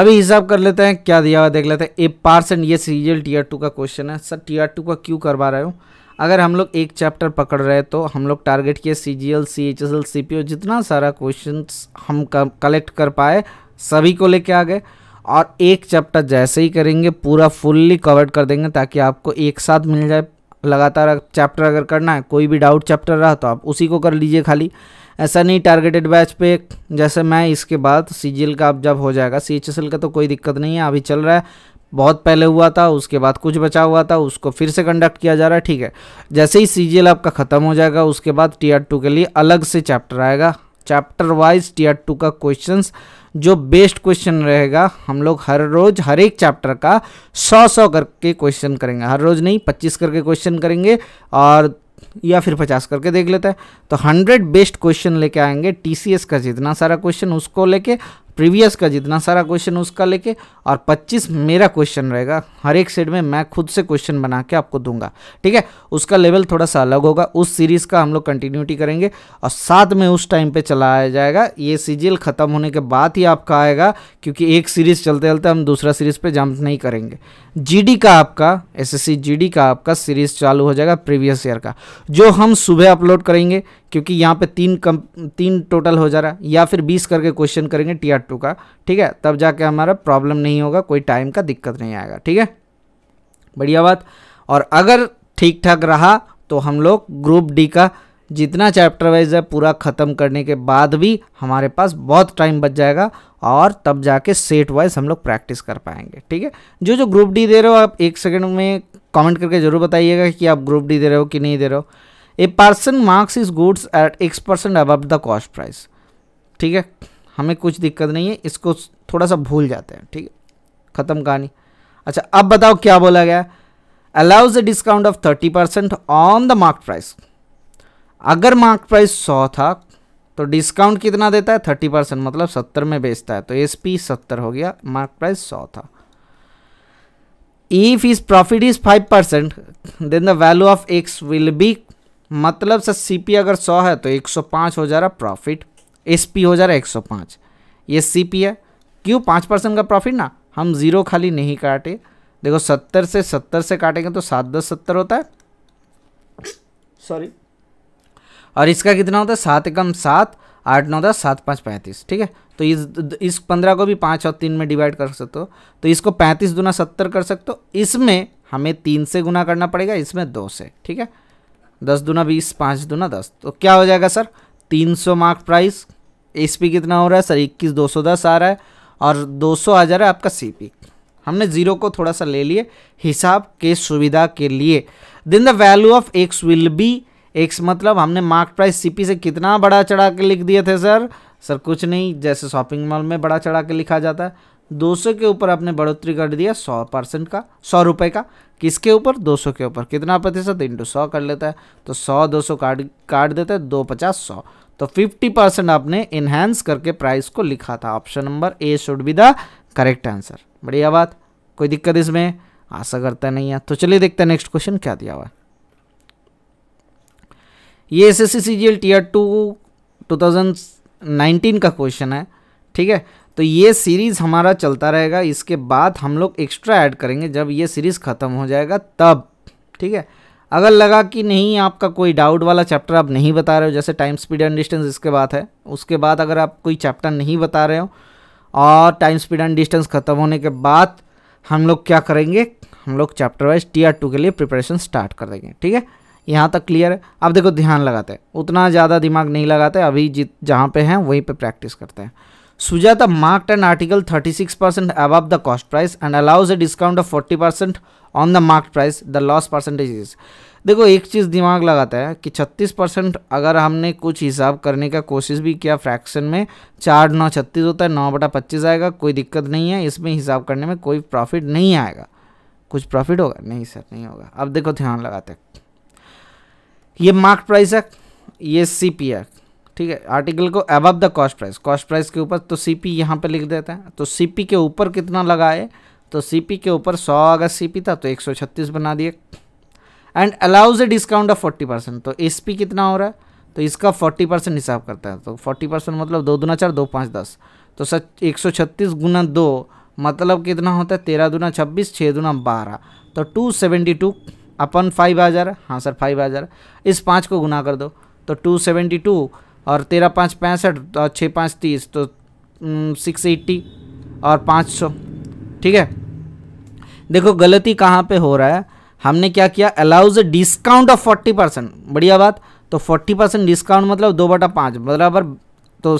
अभी हिसाब कर लेते हैं क्या दिया हुआ देख लेते हैं ए पार्सेंट ये सीरियल आर टू का क्वेश्चन है सर आर टू का क्यों करवा रहे हो अगर हम लोग एक चैप्टर पकड़ रहे हैं तो हम लोग टारगेट किए C G L C H S L C P O जितना सारा क्वेश्चन हम कलेक्ट कर पाए सभी को लेके आ गए और एक चैप्टर जैसे ही करेंगे पूरा फुल्ली कवर कर देंगे ताकि आपको एक साथ मिल जाए लगातार चैप्टर अगर करना है कोई भी डाउट चैप्टर रहा तो आप उसी को कर लीजिए खाली ऐसा नहीं टारगेटेड बैच पे जैसे मैं इसके बाद सी का अब जब हो जाएगा सी का तो कोई दिक्कत नहीं है अभी चल रहा है बहुत पहले हुआ था उसके बाद कुछ बचा हुआ था उसको फिर से कंडक्ट किया जा रहा है ठीक है जैसे ही सी आपका ख़त्म हो जाएगा उसके बाद टी टू के लिए अलग से चैप्टर आएगा चैप्टर वाइज टी टू का क्वेश्चंस जो बेस्ट क्वेश्चन रहेगा हम लोग हर रोज़ हर एक चैप्टर का सौ सौ करके क्वेश्चन करेंगे हर रोज़ नहीं पच्चीस करके क्वेश्चन करेंगे और या फिर पचास करके देख लेते हैं तो हंड्रेड बेस्ट क्वेश्चन लेके आएंगे टीसीएस का जितना सारा क्वेश्चन उसको लेके प्रीवियस का जितना सारा क्वेश्चन उसका लेके और 25 मेरा क्वेश्चन रहेगा हर एक सेट में मैं खुद से क्वेश्चन बना के आपको दूंगा ठीक है उसका लेवल थोड़ा सा अलग होगा उस सीरीज़ का हम लोग कंटिन्यूटी करेंगे और साथ में उस टाइम पे चलाया जाएगा ये सीजियल ख़त्म होने के बाद ही आपका आएगा क्योंकि एक सीरीज़ चलते चलते हम दूसरा सीरीज़ पर जंप नहीं करेंगे जी का आपका एस एस का आपका सीरीज़ चालू हो जाएगा प्रीवियस ईयर का जो हम सुबह अपलोड करेंगे क्योंकि यहाँ पे तीन कम तीन टोटल हो जा रहा है या फिर बीस करके क्वेश्चन करेंगे टी टू का ठीक है तब जाके हमारा प्रॉब्लम नहीं होगा कोई टाइम का दिक्कत नहीं आएगा ठीक है बढ़िया बात और अगर ठीक ठाक रहा तो हम लोग ग्रुप डी का जितना चैप्टर वाइज है पूरा ख़त्म करने के बाद भी हमारे पास बहुत टाइम बच जाएगा और तब जाके सेट वाइज हम लोग प्रैक्टिस कर पाएंगे ठीक है जो जो ग्रुप डी दे रहे हो आप एक सेकंड में कमेंट करके जरूर बताइएगा कि आप ग्रुप डी दे रहे हो कि नहीं दे रहे हो a person marks his goods at X percent above the cost price ठीक है हमें कुछ दिक्कत नहीं है इसको थोड़ा सा भूल जाते हैं ठीक है ख़त्म कहानी अच्छा अब बताओ क्या बोला गया allows a discount of thirty percent on the mark price अगर मार्क प्राइस सौ था तो डिस्काउंट कितना देता है थर्टी परसेंट मतलब सत्तर में बेचता है तो एस पी सत्तर हो गया मार्क प्राइस सौ था if is profit is five percent then the value of X will be मतलब सर सी पी अगर सौ है तो एक सौ पाँच हो जा रहा प्रॉफिट एस पी हो जा रहा है एक सौ पाँच ये सी पी है क्यों पाँच परसेंट का प्रॉफिट ना हम ज़ीरो खाली नहीं काटे देखो सत्तर से सत्तर से काटेंगे तो सात दस सत्तर होता है सॉरी और इसका कितना होता है सात एकम सात आठ नौ दस सात पाँच पैंतीस ठीक है तो इस इस पंद्रह को भी पाँच और तीन में डिवाइड कर सकते हो तो इसको पैंतीस दुना सत्तर कर सकते हो इसमें हमें तीन से गुना करना पड़ेगा इसमें दो से ठीक है दस दुना बीस पाँच दुना दस तो क्या हो जाएगा सर 300 मार्क प्राइस एसपी कितना हो रहा है सर इक्कीस दो सौ दस आ रहा है और दो सौ आ जा रहा है आपका सीपी हमने जीरो को थोड़ा सा ले लिए हिसाब के सुविधा के लिए then the value of X will be X मतलब हमने मार्क प्राइस सीपी से कितना बड़ा चढ़ा के लिख दिए थे सर सर कुछ नहीं जैसे शॉपिंग मॉल में बड़ा चढ़ा के लिखा जाता है 200 के ऊपर आपने बढ़ोतरी कर दिया 100 परसेंट का सौ रुपये का किसके ऊपर 200 के ऊपर कितना प्रतिशत इंटू सौ कर लेता है तो 100 200 काट काट देता है दो पचास सौ तो 50 परसेंट आपने इनहेंस करके प्राइस को लिखा था option number A should be the correct answer बढ़िया बात कोई दिक्कत इसमें आशा करता नहीं है तो चलिए देखते हैं नेक्स्ट क्वेश्चन क्या दिया हुआ ये S S C C G L tier two two thousand nineteen का क्वेश्चन है ठीक है तो ये सीरीज़ हमारा चलता रहेगा इसके बाद हम लोग एक्स्ट्रा ऐड करेंगे जब ये सीरीज़ ख़त्म हो जाएगा तब ठीक है अगर लगा कि नहीं आपका कोई डाउट वाला चैप्टर आप नहीं बता रहे हो जैसे टाइम स्पीड एंड डिस्टेंस इसके बाद है उसके बाद अगर आप कोई चैप्टर नहीं बता रहे हो और टाइम स्पीड एंड डिस्टेंस ख़त्म होने के बाद हम लोग क्या करेंगे हम लोग chapter wise T R two के लिए प्रिपरेशन स्टार्ट कर देंगे ठीक है यहाँ तक क्लियर है अब देखो ध्यान लगाते हैं उतना ज़्यादा दिमाग नहीं लगाते अभी जित जहाँ पर हैं वहीं पर प्रैक्टिस करते हैं Sujata marked an article 36% above the cost price and allows a discount of 40% on the marked price. The loss percentage is देखो एक चीज़ दिमाग लगाता है कि 36 परसेंट अगर हमने कुछ हिसाब करने का कोशिश भी किया फ्रैक्शन में चार नौ छत्तीस होता है नौ बटा पच्चीस आएगा कोई दिक्कत नहीं है इसमें हिसाब करने में कोई प्रॉफिट नहीं आएगा कुछ प्रॉफिट होगा नहीं सर नहीं होगा अब देखो ध्यान लगाते ये मार्क प्राइस है ये सी पी है ठीक है आर्टिकल को above the cost price cost price के ऊपर तो सी पी यहाँ पर लिख देते हैं तो सी पी के ऊपर कितना लगाए तो सी पी के ऊपर सौ अगर सी पी था तो एक सौ छत्तीस बना दिए and allows a discount of forty percent तो एस पी कितना हो रहा है तो इसका फोर्टी परसेंट हिसाब करता है तो फोर्टी परसेंट मतलब दो दुना चार दो पाँच दस तो सर एक सौ छत्तीस गुना दो मतलब कितना होता है तेरह दुना छब्बीस छः दुना बारह तो टू सेवेंटी टू अपन फाइव आ जा रहा हाँ सर फाइव आ जा रहा इस पाँच को गुना कर दो तो टू सेवेंटी टू और तेरह पाँच पैंसठ और तो छः पाँच तीस तो सिक्स एट्टी और पाँच सौ ठीक है देखो गलती कहाँ पे हो रहा है हमने क्या किया allows a discount of forty percent बढ़िया बात तो फोर्टी परसेंट डिस्काउंट मतलब दो बटा पाँच बराबर तो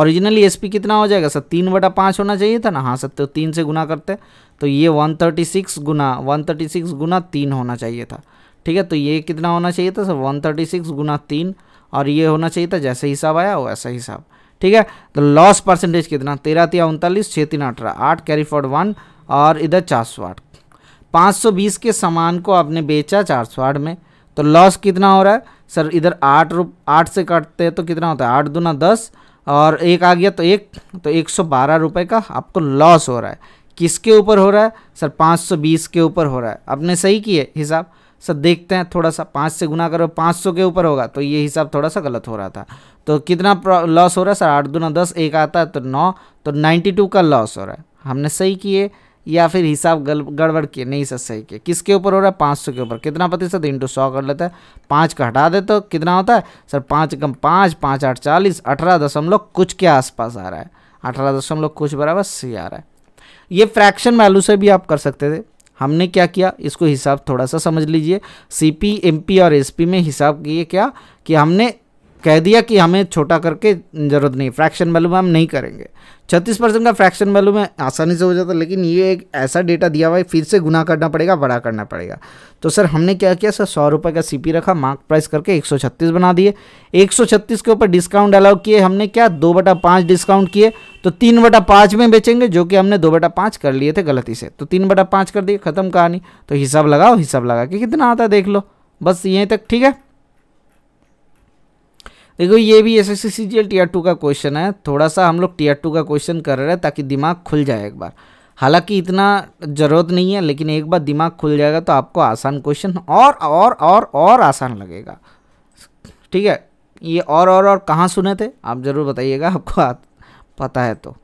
ओरिजिनली एसपी कितना हो जाएगा सर तीन बटा पाँच होना चाहिए था ना हाँ सर तो तीन से गुना करते तो ये वन थर्टी सिक्स गुना वन थर्टी सिक्स गुना तीन होना चाहिए था ठीक है तो ये कितना होना चाहिए था सर वन थर्टी सिक्स गुना तीन और ये होना चाहिए था जैसे हिसाब आया वैसा हिसाब ठीक है तो लॉस परसेंटेज कितना तेरह तिया उनतालीस छः तीन अठारह आठ कैरी फॉर्ड वन और इधर चार सौ आठ पाँच सौ बीस के सामान को आपने बेचा चार सौ आठ में तो लॉस कितना हो रहा है सर इधर आठ रुप आठ से काटते हैं तो कितना होता है आठ दूना दस और एक आ गया तो एक तो एक सौ बारह रुपये का आपको तो लॉस हो रहा है किसके ऊपर हो रहा है सर पाँच सौ बीस के ऊपर हो रहा है आपने सही किए हिसाब सर देखते हैं थोड़ा सा पाँच से गुना करो पाँच सौ के ऊपर होगा तो ये हिसाब थोड़ा सा गलत हो रहा था तो कितना लॉस हो रहा है सर आठ दूना दस एक आता है तो नौ तो नाइन्टी टू का लॉस हो रहा है हमने सही किए या फिर हिसाब गड़बड़ किए नहीं सर सही किए किसके ऊपर हो रहा है पाँच सौ के ऊपर कितना प्रतिशत इंटू सौ कर लेते हैं पाँच का हटा दे तो कितना होता है सर पाँच कम पाँच पाँच आठ चालीस अठारह दशमलव कुछ के आसपास आ रहा है अठारह दशमलव कुछ बराबर सी आ रहा है ये फ्रैक्शन वैल्यू से भी आप कर सकते थे हमने क्या किया इसको हिसाब थोड़ा सा समझ लीजिए सी पी और एस में हिसाब किए क्या कि हमने कह दिया कि हमें छोटा करके ज़रूरत नहीं फ्रैक्शन वैल्यू में हम नहीं करेंगे छत्तीस परसेंट का फ्रैक्शन वैल्यू में आसानी से हो जाता लेकिन ये एक ऐसा डेटा दिया हुआ है फिर से गुना करना पड़ेगा बड़ा करना पड़ेगा तो सर हमने क्या किया सर सौ रुपये का सीपी रखा मार्क प्राइस करके 136 बना दिए 136 के ऊपर डिस्काउंट अलाउ किए हमने क्या दो बटा पाँच डिस्काउंट किए तो तीन बटा पाँच में बेचेंगे जो कि हमने दो बटा पाँच कर लिए थे गलती से तो तीन बटा पाँच कर दिए खत्म कहानी तो हिसाब लगाओ हिसाब लगा के कितना आता देख लो बस यहीं तक ठीक है देखो ये भी S S C G two का क्वेश्चन है थोड़ा सा हम लोग टी टू का क्वेश्चन कर रहे हैं ताकि दिमाग खुल जाए एक बार हालांकि इतना ज़रूरत नहीं है लेकिन एक बार दिमाग खुल जाएगा तो आपको आसान क्वेश्चन और और और और आसान लगेगा ठीक है ये और और और कहाँ सुने थे आप ज़रूर बताइएगा आपको पता है तो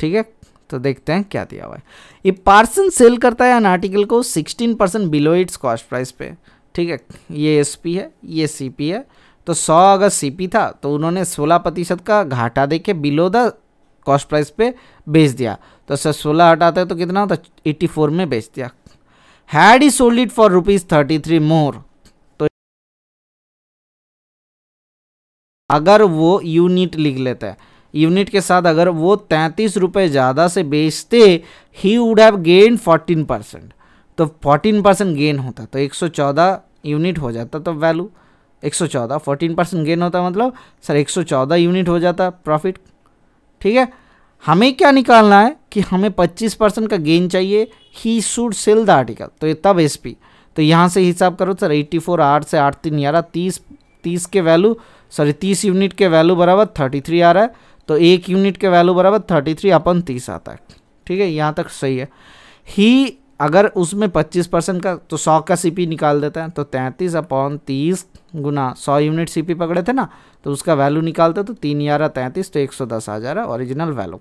ठीक है तो देखते हैं क्या दिया हुआ है ये पार्सन सेल करता है एन आर्टिकल को 16 percent below its cost price पे ठीक है ये एसपी है ये सीपी है तो सौ अगर सीपी था तो उन्होंने सोलह प्रतिशत का घाटा दे के बिलो द कॉस्ट प्राइस पे बेच दिया तो सर सोलह हटाते तो कितना होता एट्टी फोर में बेच दिया had he sold it for rupees thirty three more तो अगर वो यूनिट लिख लेते हैं यूनिट के साथ अगर वो तैंतीस रुपये ज़्यादा से बेचते he would have gain fourteen percent तो फोर्टीन परसेंट गेन होता तो एक सौ चौदह यूनिट हो जाता तो वैल्यू एक सौ चौदह फोर्टीन परसेंट गेन होता मतलब सर एक सौ चौदह यूनिट हो जाता प्रॉफिट ठीक है हमें क्या निकालना है कि हमें पच्चीस परसेंट का गेन चाहिए he should sell the article तो ये तब एस पी तो यहाँ से हिसाब करो सर एट्टी फोर आठ से आठ तीन ग्यारह तीस तीस के वैल्यू सॉरी तीस यूनिट के वैल्यू बराबर थर्टी थ्री आ रहा है तो एक यूनिट के वैल्यू बराबर थर्टी थ्री अपन तीस आता है ठीक है यहाँ तक सही है ही अगर उसमें पच्चीस परसेंट का तो सौ का सीपी निकाल देते हैं तो तैंतीस अपॉन तीस गुना सौ यूनिट सीपी पकड़े थे ना तो उसका वैल्यू निकालते तो तीन ग्यारह तैंतीस तो एक सौ दस आ जा रहा है ओरिजिनल वैल्यू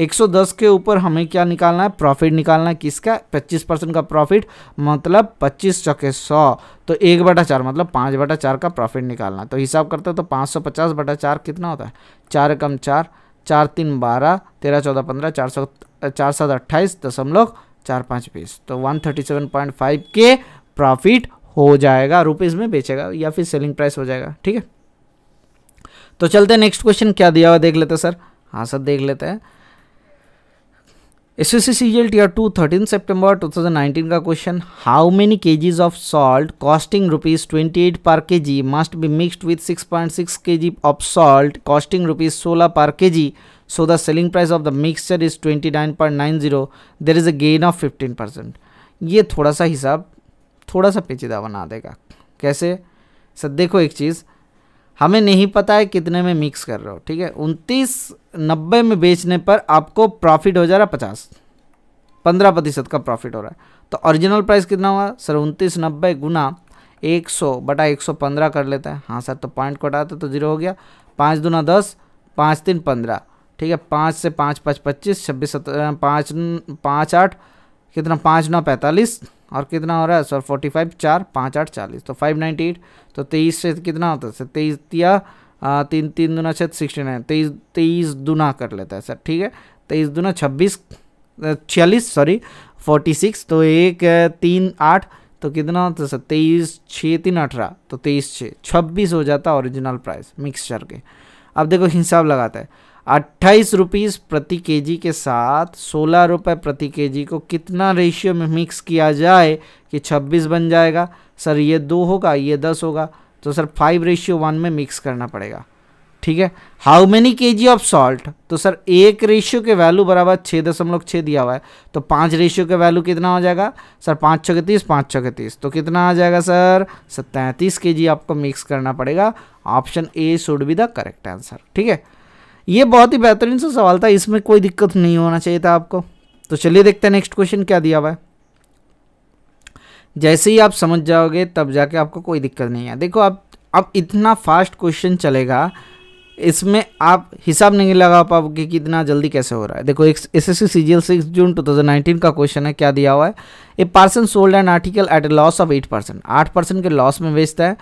एक सौ दस के ऊपर हमें क्या निकालना है प्रॉफिट निकालना है किसका पच्चीस परसेंट का प्रॉफिट मतलब पच्चीस चौके सौ तो एक बटा चार मतलब पाँच बटा चार का प्रॉफिट निकालना है तो हिसाब करते तो पाँच सौ पचास बटा चार कितना होता है चार कम चार चार तीन बारह तेरह चौदह पंद्रह चार सौ चार सात अट्ठाईस दशमलव चार पाँच पीस तो 137.5 के प्रॉफिट हो जाएगा रुपीज़ में बेचेगा या फिर सेलिंग प्राइस हो जाएगा ठीक है तो चलते हैं नेक्स्ट क्वेश्चन क्या दिया हुआ देख लेते हैं सर हाँ सर देख लेते हैं S S C C L T R two thirteen September two thousand nineteen का question how many kgs of salt costing rupees twenty eight per K G must be mixed with six point six K G of salt costing rupees सोलह per K ji so the selling price of the mixture is 29.90 there is a gain of 15% ये थोड़ा सा हिसाब थोड़ा सा पेचीदा बना देगा कैसे सर देखो एक चीज़ हमें नहीं पता है कितने में मिक्स कर रहे हो ठीक है उनतीस नब्बे में बेचने पर आपको प्रॉफिट हो जा रहा है पचास पंद्रह प्रतिशत का प्रॉफिट हो रहा है तो ओरिजिनल प्राइस कितना हुआ सर उनतीस नब्बे गुना एक सौ बटा एक सौ पंद्रह कर लेता है हाँ सर तो पॉइंट को हटाते तो जीरो हो गया पाँच दुना दस पाँच तीन पंद्रह ठीक है पाँच से पाँच पाँच पच्चीस छब्बीस सत पाँच पाँच आठ कितना पाँच नौ पैंतालीस और कितना हो रहा है सर फोर्टी फाइव चार पाँच आठ चालीस तो फाइव नाइन्टी एट तो तेईस से कितना होता है सर तेईस या तीन तीन दुना छः तो सिक्सटी नाइन तेईस तेईस दुना कर लेता है सर ठीक है तेईस दुना छब्बीस छियालीस सॉरी फोर्टी सिक्स तो एक तीन आठ तो कितना होता है सर तेईस छः तीन अठारह तो तेईस छः छब्बीस हो जाता है ओरिजिनल प्राइस मिक्सचर के अब देखो हिसाब लगाता है अट्ठाईस रुपीज़ प्रति केजी के साथ सोलह रुपये प्रति केजी को कितना रेशियो में मिक्स किया जाए कि छब्बीस बन जाएगा सर ये दो होगा ये दस होगा तो सर फाइव रेशियो वन में मिक्स करना पड़ेगा ठीक है how many K G of salt तो सर एक रेशियो के वैल्यू बराबर छः दशमलव छः दिया हुआ है तो पाँच रेशियो का वैल्यू कितना हो जाएगा सर पाँच छः के तीस पाँच छः के तीस तो कितना आ जाएगा सर सर तैंतीस के जी आपको मिक्स करना पड़ेगा option A should be the correct answer ठीक है ये बहुत ही बेहतरीन सा सवाल था इसमें कोई दिक्कत नहीं होना चाहिए था आपको तो चलिए देखते हैं नेक्स्ट क्वेश्चन क्या दिया हुआ है जैसे ही आप समझ जाओगे तब जाके आपको कोई दिक्कत नहीं है देखो आप अब इतना फास्ट क्वेश्चन चलेगा इसमें आप हिसाब नहीं लगा पाओगे कि इतना जल्दी कैसे हो रहा है देखो एक S S C C G L six June two thousand nineteen का क्वेश्चन है क्या दिया हुआ है a person sold an article at a loss of eight percent आठ परसेंट के लॉस में बेचता है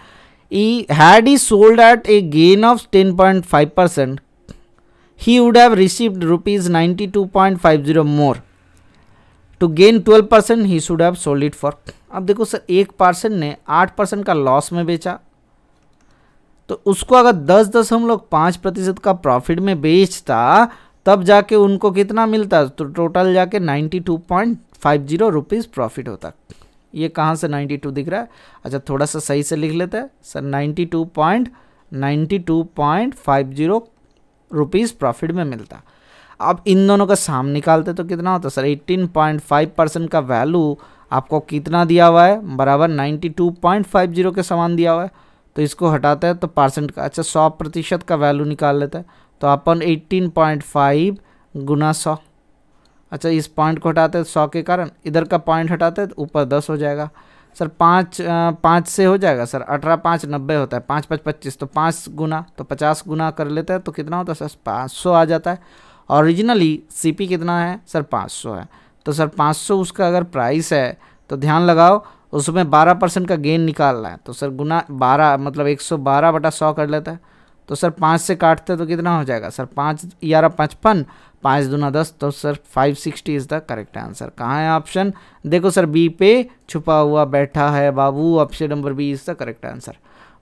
he had he sold at a gain of ten point five percent he would have received rupees 92.50 more to gain twelve percent he should have sold it अब देखो sir एक percent ने आठ परसेंट का loss में बेचा तो उसको अगर दस दस हम लोग पाँच प्रतिशत का प्रॉफिट में बेचता तब जाके उनको कितना मिलता तो टोटल जाके ninety two point five zero rupees profit होता ये कहाँ से नाइन्टी टू दिख रहा है अच्छा थोड़ा सा सही से लिख लेते हैं sir ninety two point ninety two point five zero rupees profit में मिलता अब इन दोनों का साम निकालते तो कितना होता सर 18.5 परसेंट का वैल्यू आपको कितना दिया हुआ है बराबर 92.50 के समान दिया हुआ है तो इसको हटाते हैं तो परसेंट का अच्छा सौ प्रतिशत का वैल्यू निकाल लेते हैं तो अपन 18.5 गुना सौ अच्छा इस पॉइंट को हटाते हैं सौ के कारण इधर का पॉइंट हटाते हैं तो ऊपर दस हो जाएगा सर पाँच पाँच से हो जाएगा सर अठारह पाँच नब्बे होता है पाँच पाँच पच्चीस तो पाँच गुना तो पचास गुना कर लेते हैं तो कितना होता है सर पाँच सौ आ जाता है ओरिजिनली सी पी कितना है सर पाँच सौ है तो सर पाँच सौ उसका अगर प्राइस है तो ध्यान लगाओ उसमें बारह परसेंट का गेन निकालना है तो सर गुना बारह मतलब एक सौ बारह बटा सौ कर लेता है तो सर पाँच से काटते तो कितना हो जाएगा सर पाँच ग्यारह पचपन पाँच दूना दस तो sir five sixty is the correct answer कहाँ है ऑप्शन देखो सर बी पे छुपा हुआ बैठा है बाबू option number B is the correct answer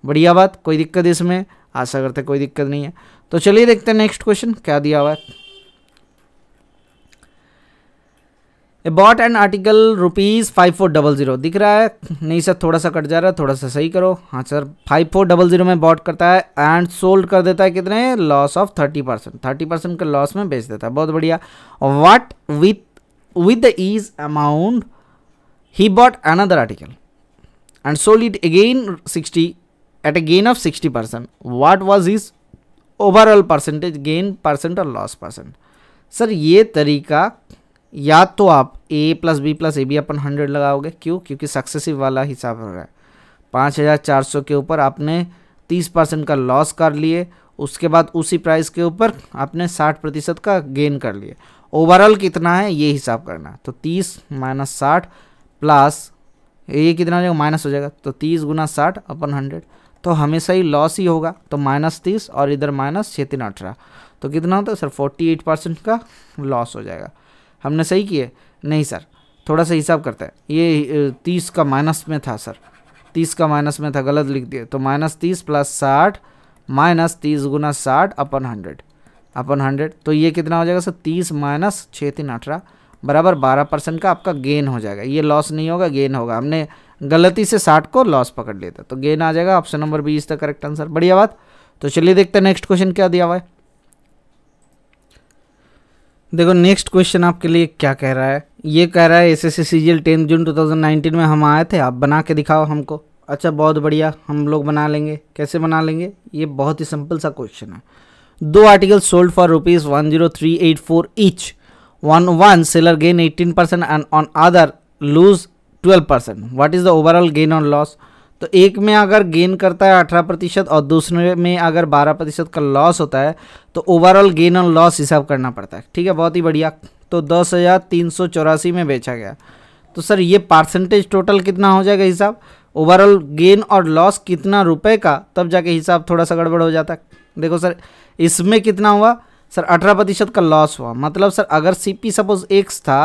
बढ़िया बात कोई दिक्कत इसमें आशा करते कोई दिक्कत नहीं है तो चलिए देखते हैं नेक्स्ट क्वेश्चन क्या दिया हुआ है A bought an article rupees five four double zero दिख रहा है नहीं सर थोड़ा सा कट जा रहा है थोड़ा सा सही करो हाँ sir five four double zero में बॉट करता है एंड सोल्ड कर देता है कितने loss of thirty percent thirty percent का लॉस में बेच देता है बहुत बढ़िया what with with his amount he bought another article and sold it again sixty at a gain of sixty percent what was is overall percentage gain percent और loss percent sir ये तरीका या तो आप ए plus B plus A B अपन hundred लगाओगे क्यों क्योंकि सक्सेसिव वाला हिसाब हो रहा है पाँच हज़ार चार सौ के ऊपर आपने तीस परसेंट का लॉस कर लिए उसके बाद उसी प्राइस के ऊपर आपने साठ प्रतिशत का गेन कर लिए ओवरऑल कितना है ये हिसाब करना तो तीस माइनस साठ प्लस ये कितना हो जाएगा माइनस हो जाएगा तो तीस गुना साठ अपन हंड्रेड तो हमेशा ही लॉस ही होगा तो माइनस तीस और इधर माइनस छः तीन अठारह तो कितना होता है सर फोर्टी एट परसेंट का लॉस हो जाएगा हमने सही किए नहीं सर थोड़ा सा हिसाब करता है ये तीस का माइनस में था सर तीस का माइनस में था गलत लिख दिया तो माइनस तीस प्लस साठ माइनस तीस गुना साठ अपन हंड्रेड अपन हंड्रेड तो ये कितना हो जाएगा सर तीस माइनस छः तीन अठारह बराबर बारह परसेंट का आपका गेन हो जाएगा ये लॉस नहीं होगा गेन होगा हमने गलती से साठ को लॉस पकड़ लिया था तो गेन आ जाएगा ऑप्शन नंबर बीस का करेक्ट आंसर बढ़िया बात तो चलिए देखते हैं नेक्स्ट क्वेश्चन क्या दिया हुआ है देखो नेक्स्ट क्वेश्चन आपके लिए क्या कह रहा है ये कह रहा है S S C G tenth June 2019 में हम आए थे आप बना के दिखाओ हमको अच्छा बहुत बढ़िया हम लोग बना लेंगे कैसे बना लेंगे ये बहुत ही सिंपल सा क्वेश्चन है दो article sold for rupees one zero three eight four each one one seller gain eighteen percent and on other lose twelve percent what is the overall gain on loss तो एक में अगर gain करता है अठारह प्रतिशत और दूसरे में अगर बारह प्रतिशत का लॉस होता है तो ओवरऑल गेन और लॉस हिसाब करना पड़ता है ठीक है बहुत ही बढ़िया तो दस हज़ार तीन सौ चौरासी में बेचा गया तो सर ये परसेंटेज टोटल कितना हो जाएगा हिसाब ओवरऑल गेन और लॉस कितना रुपए का तब जाके हिसाब थोड़ा सा गड़बड़ हो जाता है देखो सर इसमें कितना हुआ सर अठारह प्रतिशत का लॉस हुआ मतलब सर अगर सी पी सपोज एक्स था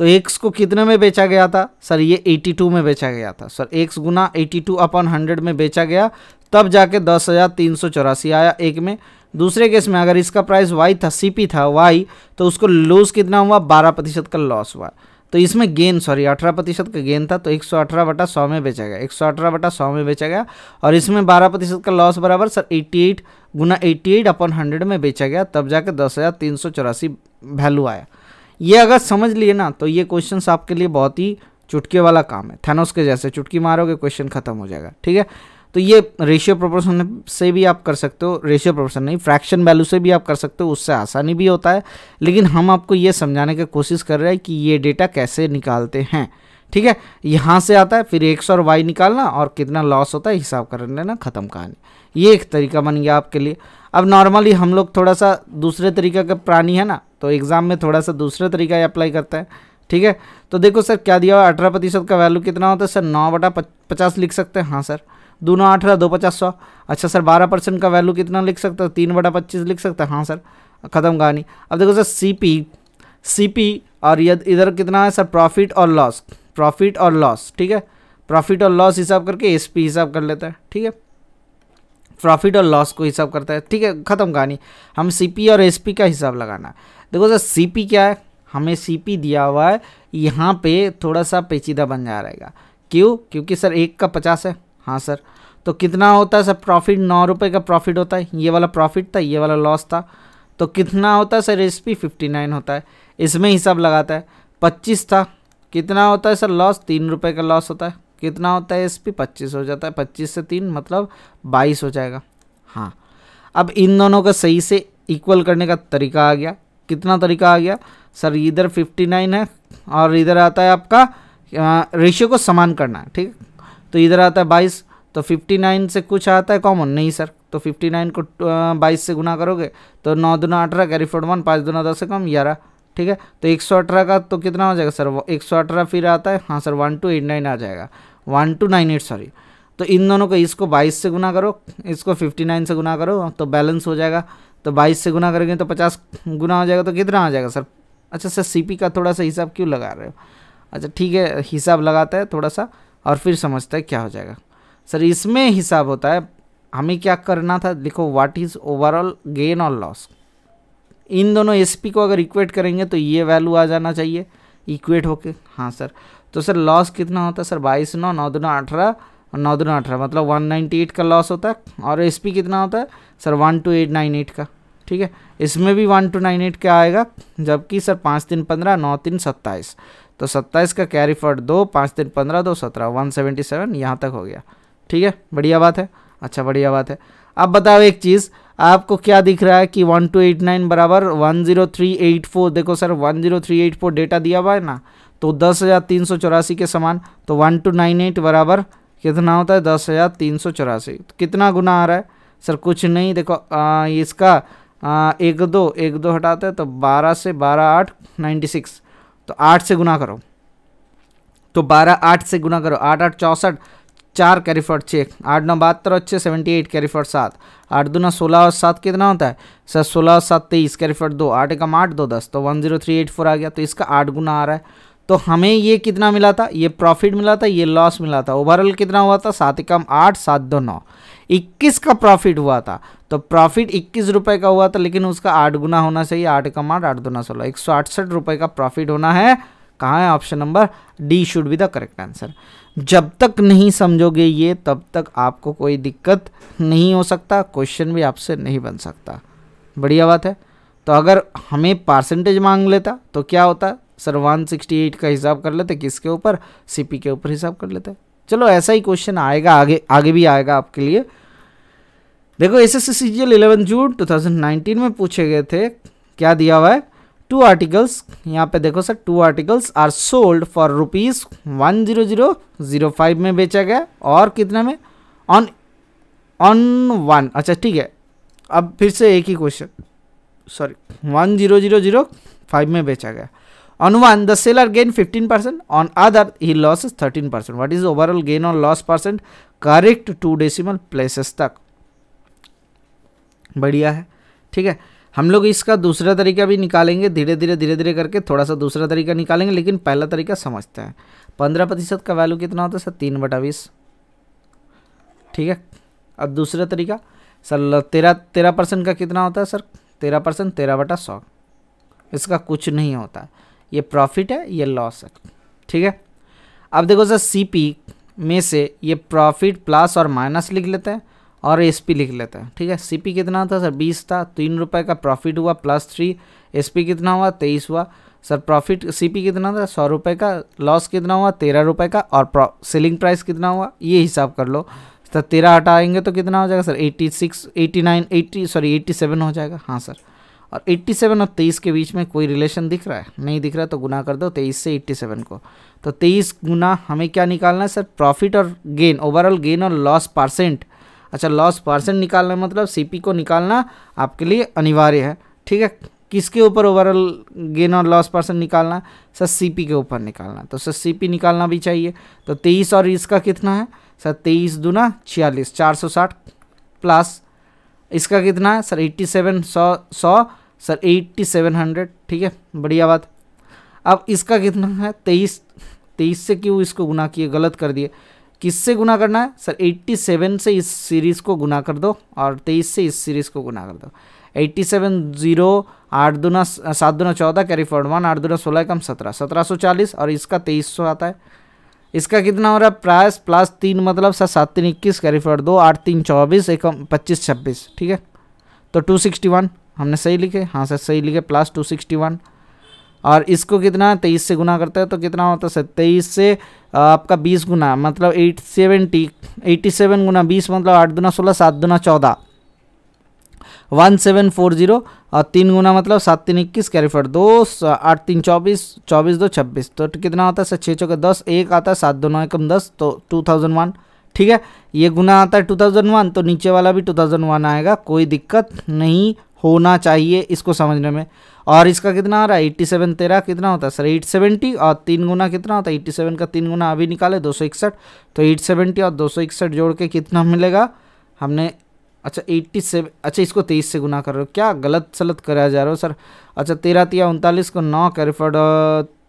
तो एक्स को कितने में बेचा गया था सर ये 82 में बेचा गया था सर एक्स गुना एटी टू अपन हंड्रेड में बेचा गया तब जाके दस हज़ार तीन सौ चौरासी आया एक में दूसरे केस में अगर इसका प्राइस वाई था सीपी था वाई तो उसको लॉस कितना हुआ बारह प्रतिशत का लॉस हुआ तो इसमें गेन सॉरी अठारह प्रतिशत का गेन था तो एक सौ अठारह बटा सौ में बेचा गया एक सौ अठारह बटा सौ में बेचा गया और इसमें बारह प्रतिशत का लॉस बराबर सर एट्टी एट गुना एट्टी एट अपन हंड्रेड में बेचा गया तब जाके दस हज़ार तीन सौ चौरासी वैल्यू आया ये अगर समझ लिए ना तो ये क्वेश्चन आपके लिए बहुत ही चुटके वाला काम है थेनोस के जैसे चुटकी मारोगे क्वेश्चन खत्म हो जाएगा ठीक है तो ये रेशियो प्रोपोर्शन से भी आप कर सकते हो रेशियो प्रोपोर्शन नहीं फ्रैक्शन वैल्यू से भी आप कर सकते हो उससे आसानी भी होता है लेकिन हम आपको ये समझाने की कोशिश कर रहे हैं कि ये डेटा कैसे निकालते हैं ठीक है यहाँ से आता है फिर एक और वाई निकालना और कितना लॉस होता है हिसाब कर लेना ख़त्म कहानी ये एक तरीका बन गया आपके लिए अब नॉर्मली हम लोग थोड़ा सा दूसरे तरीका का प्राणी है ना तो एग्ज़ाम में थोड़ा सा दूसरे तरीका अप्लाई करता है ठीक है तो देखो सर क्या दिया हुआ अठारह प्रतिशत का वैल्यू कितना होता है सर नौ बटा पचास लिख सकते हैं हाँ सर दो नौ अठारह दो पचास सौ अच्छा सर बारह परसेंट का वैल्यू कितना लिख सकते हैं तीन बटा पच्चीस लिख सकते हैं हाँ सर ख़त्म कहानी अब देखो sir C P C P और इधर कितना है सर प्रॉफिट और लॉस प्रॉफिट और लॉस ठीक है प्रॉफिट और लॉस हिसाब करके एस पी हिसाब कर लेता है ठीक है प्रॉफिट और लॉस को हिसाब करता है ठीक है ख़त्म कहानी हम सीपी और एसपी का हिसाब लगाना देखो सर सीपी क्या है हमें सीपी दिया हुआ है यहाँ पे थोड़ा सा पेचीदा बन जा रहेगा क्यों क्योंकि सर एक का पचास है हाँ सर तो कितना होता है सर प्रॉफिट नौ रुपये का प्रॉफिट होता है ये वाला प्रॉफिट था ये वाला लॉस था तो कितना होता है sir S P fifty nine होता है इसमें हिसाब लगाता है पच्चीस था कितना होता है सर लॉस तीन रुपये का लॉस होता है कितना होता है एसपी पी पच्चीस हो जाता है पच्चीस से तीन मतलब बाईस हो जाएगा हाँ अब इन दोनों का सही से इक्वल करने का तरीका आ गया कितना तरीका आ गया सर इधर फिफ्टी नाइन है और इधर आता है आपका रेशियो को समान करना ठीक तो इधर आता है बाईस तो फिफ्टी नाइन से कुछ आता है कॉमन नहीं सर तो फिफ्टी नाइन को बाईस से गुना करोगे तो नौ दुना अठारह कैरी फोर्ड वन पाँच दुना दस से कम ग्यारह ठीक है तो एक सौ अठारह का तो कितना हो जाएगा सर एक सौ अठारह फिर आता है हाँ sir one two eight nine आ जाएगा one two nine eight sorry तो इन दोनों को इसको 22 से गुना करो इसको 59 से गुना करो तो बैलेंस हो जाएगा तो 22 से गुना करेंगे तो 50 गुना हो जाएगा तो कितना आ जाएगा सर अच्छा सर सीपी का थोड़ा सा हिसाब क्यों लगा रहे हो अच्छा ठीक है हिसाब लगाता है थोड़ा सा और फिर समझता है क्या हो जाएगा सर इसमें हिसाब होता है हमें क्या करना था देखो व्हाट इज़ ओवरऑल गेन और लॉस इन दोनों एसपी को अगर इक्वेट करेंगे तो ये वैल्यू आ जाना चाहिए इक्वेट होके हाँ सर तो सर लॉस कितना होता है सर बाईस नौ नौ दूना अठारह और नौ दूना अठारह मतलब वन नाइन्टी एट का लॉस होता है और एस पी कितना होता है sir one two eight nine eight का ठीक है इसमें भी वन टू नाइन एट का आएगा जबकि सर पाँच तीन पंद्रह नौ तीन सत्ताईस तो सत्ताईस का कैरी फॉर्ड दो पाँच तीन पंद्रह दो सत्रह वन सेवेंटी सेवन यहाँ तक हो गया ठीक है बढ़िया बात है अच्छा बढ़िया बात है अब बताओ एक चीज़ आपको क्या दिख रहा है कि वन टू एट नाइन बराबर one zero three eight four देखो sir one zero three eight four data दिया हुआ है ना तो दस हज़ार तीन सौ चौरासी के समान तो वन टू नाइन एट बराबर कितना होता है दस हज़ार तीन सौ चौरासी तो कितना गुना आ रहा है सर कुछ नहीं देखो आ, इसका आ, एक दो एक दो हटाते हैं तो बारह से बारह आठ नाइन्टी सिक्स तो आठ से गुना करो तो बारह आठ से गुना करो आठ आठ चौंसठ चार कैरी छः आठ नौ बहत्तर और छः सेवेंटी एट कैरी सात आठ दो नौ सोलह और सात कितना होता है सर सोलह और सात तेईस कैरी दो आठ एक आठ दो दस तो one zero three eight four आ गया तो इसका आठ गुना आ रहा है तो हमें ये कितना मिला था ये प्रॉफिट मिला था ये लॉस मिला था ओवरऑल कितना हुआ था सात एकम आठ सात दो नौ इक्कीस का प्रॉफिट हुआ था तो प्रॉफिट इक्कीस रुपये का हुआ था लेकिन उसका आठ गुना होना चाहिए आठ कम आठ आठ दुना सोलह एक सौ अड़सठ रुपये का प्रॉफिट होना है कहाँ है option number D should be the correct answer जब तक नहीं समझोगे ये तब तक आपको कोई दिक्कत नहीं हो सकता क्वेश्चन भी आपसे नहीं बन सकता बढ़िया बात है तो अगर हमें परसेंटेज मांग लेता तो क्या होता सर 168 का हिसाब कर लेते किसके ऊपर सी के ऊपर हिसाब कर लेते चलो ऐसा ही क्वेश्चन आएगा आगे आगे भी आएगा आपके लिए देखो S S C G L eleven June two thousand nineteen में पूछे गए थे क्या दिया हुआ है टू आर्टिकल्स यहाँ पे देखो sir two articles are sold for rupees one zero zero zero five में बेचा गया और कितने में ऑन ऑन वन अच्छा ठीक है अब फिर से एक ही question sorry one zero zero zero five में बेचा गया On one, the seller gained 15%. On other, he loses 13%. What is overall gain or loss percent? Correct to decimal places तक बढ़िया है ठीक है हम लोग इसका दूसरा तरीका भी निकालेंगे धीरे धीरे धीरे धीरे करके थोड़ा सा दूसरा तरीका निकालेंगे लेकिन पहला तरीका समझते हैं पंद्रह प्रतिशत का वैल्यू कितना होता है सर तीन बटा बीस ठीक है अब दूसरा तरीका सर तेरह तेरह परसेंट का कितना होता है सर तेरह परसेंट तेरह बटा सौ इसका कुछ नहीं होता है ये प्रॉफिट है ये लॉस है ठीक है अब देखो सर सी में से ये प्रॉफिट प्लस और माइनस लिख लेते हैं और एस पी लिख लेते हैं ठीक है सी पी कितना था सर बीस था तीन रुपये का प्रॉफिट हुआ प्लस थ्री एस पी कितना हुआ तेईस हुआ सर प्रॉफिट सी पी कितना था सौ रुपये का लॉस कितना हुआ तेरह रुपये का और सेलिंग प्राइस कितना हुआ ये हिसाब कर लो सर तो तेरह हटाएंगे तो कितना हो जाएगा sir eighty six eighty nine eighty sorry eighty seven हो जाएगा हाँ सर और 87 और 23 के बीच में कोई रिलेशन दिख रहा है नहीं दिख रहा है तो गुना कर दो 23 से 87 को तो 23 गुना हमें क्या निकालना है सर प्रॉफिट और गेन ओवरऑल गेन और लॉस परसेंट अच्छा लॉस परसेंट निकालना मतलब सी को निकालना आपके लिए अनिवार्य है ठीक है किसके ऊपर ओवरऑल गेन और लॉस पर्सन निकालना सर सीपी के ऊपर निकालना तो सर सीपी निकालना भी चाहिए तो तेईस और इसका कितना है सर तेईस दुना छियालीस चार सौ साठ प्लस इसका कितना है सर एट्टी सेवन सौ सौ सर एट्टी सेवन हंड्रेड ठीक है बढ़िया बात अब इसका कितना है तेईस तेईस से क्यों इसको गुना किए गलत कर दिए किससे गुना करना है सर एट्टी सेवन से इस सीरीज़ को गुना कर दो और तेईस से इस सीरीज़ को गुना कर दो एट्टी सेवन जीरो आठ दुना सात दुना चौदह कैरी फॉर्ड वन आठ दुना सोलह कम सत्रह सत्रह सौ चालीस और इसका तेईस सौ आता है इसका कितना हो रहा है प्राइस प्लस तीन मतलब सर सात तीन इक्कीस कैरी फॉर्ड दो आठ तीन चौबीस एक पच्चीस छब्बीस ठीक है तो टू सिक्सटी वन हमने सही लिखे हाँ सर सही लिखे प्लस टू सिक्सटी वन और इसको कितना तेईस से गुना करता है तो कितना होता है सर तेईस से आपका बीस गुना मतलब एट सेवेंटी एटी सेवन गुना बीस मतलब आठ दुना सोलह सात दुना चौदह वन सेवन फोर जीरो और तीन गुना मतलब सात तीन इक्कीस कैरीफर दो आठ तीन चौबीस चौबीस दो छब्बीस तो, तो कितना होता है सर छः चौके दस एक आता है सात दो नौ एकम दस तो टू थाउजेंड वन ठीक है ये गुना आता है टू थाउजेंड वन तो नीचे वाला भी टू थाउजेंड वन आएगा कोई दिक्कत नहीं होना चाहिए इसको समझने में और इसका कितना आ रहा है एट्टी सेवन तेरह कितना होता है सर एट सेवेंटी और तीन गुना कितना होता है एट्टी सेवन का तीन गुना अभी निकाले दो सौ इकसठ तो एट सेवेंटी और दो सौ इकसठ जोड़ के कितना मिलेगा हमने अच्छा एट्टी सेवन अच्छा इसको तेईस से गुना कर रहे हो क्या गलत सलत करा जा रहा हो सर अच्छा तेरह तिया उनतालीस को नौ कैरिफर्ड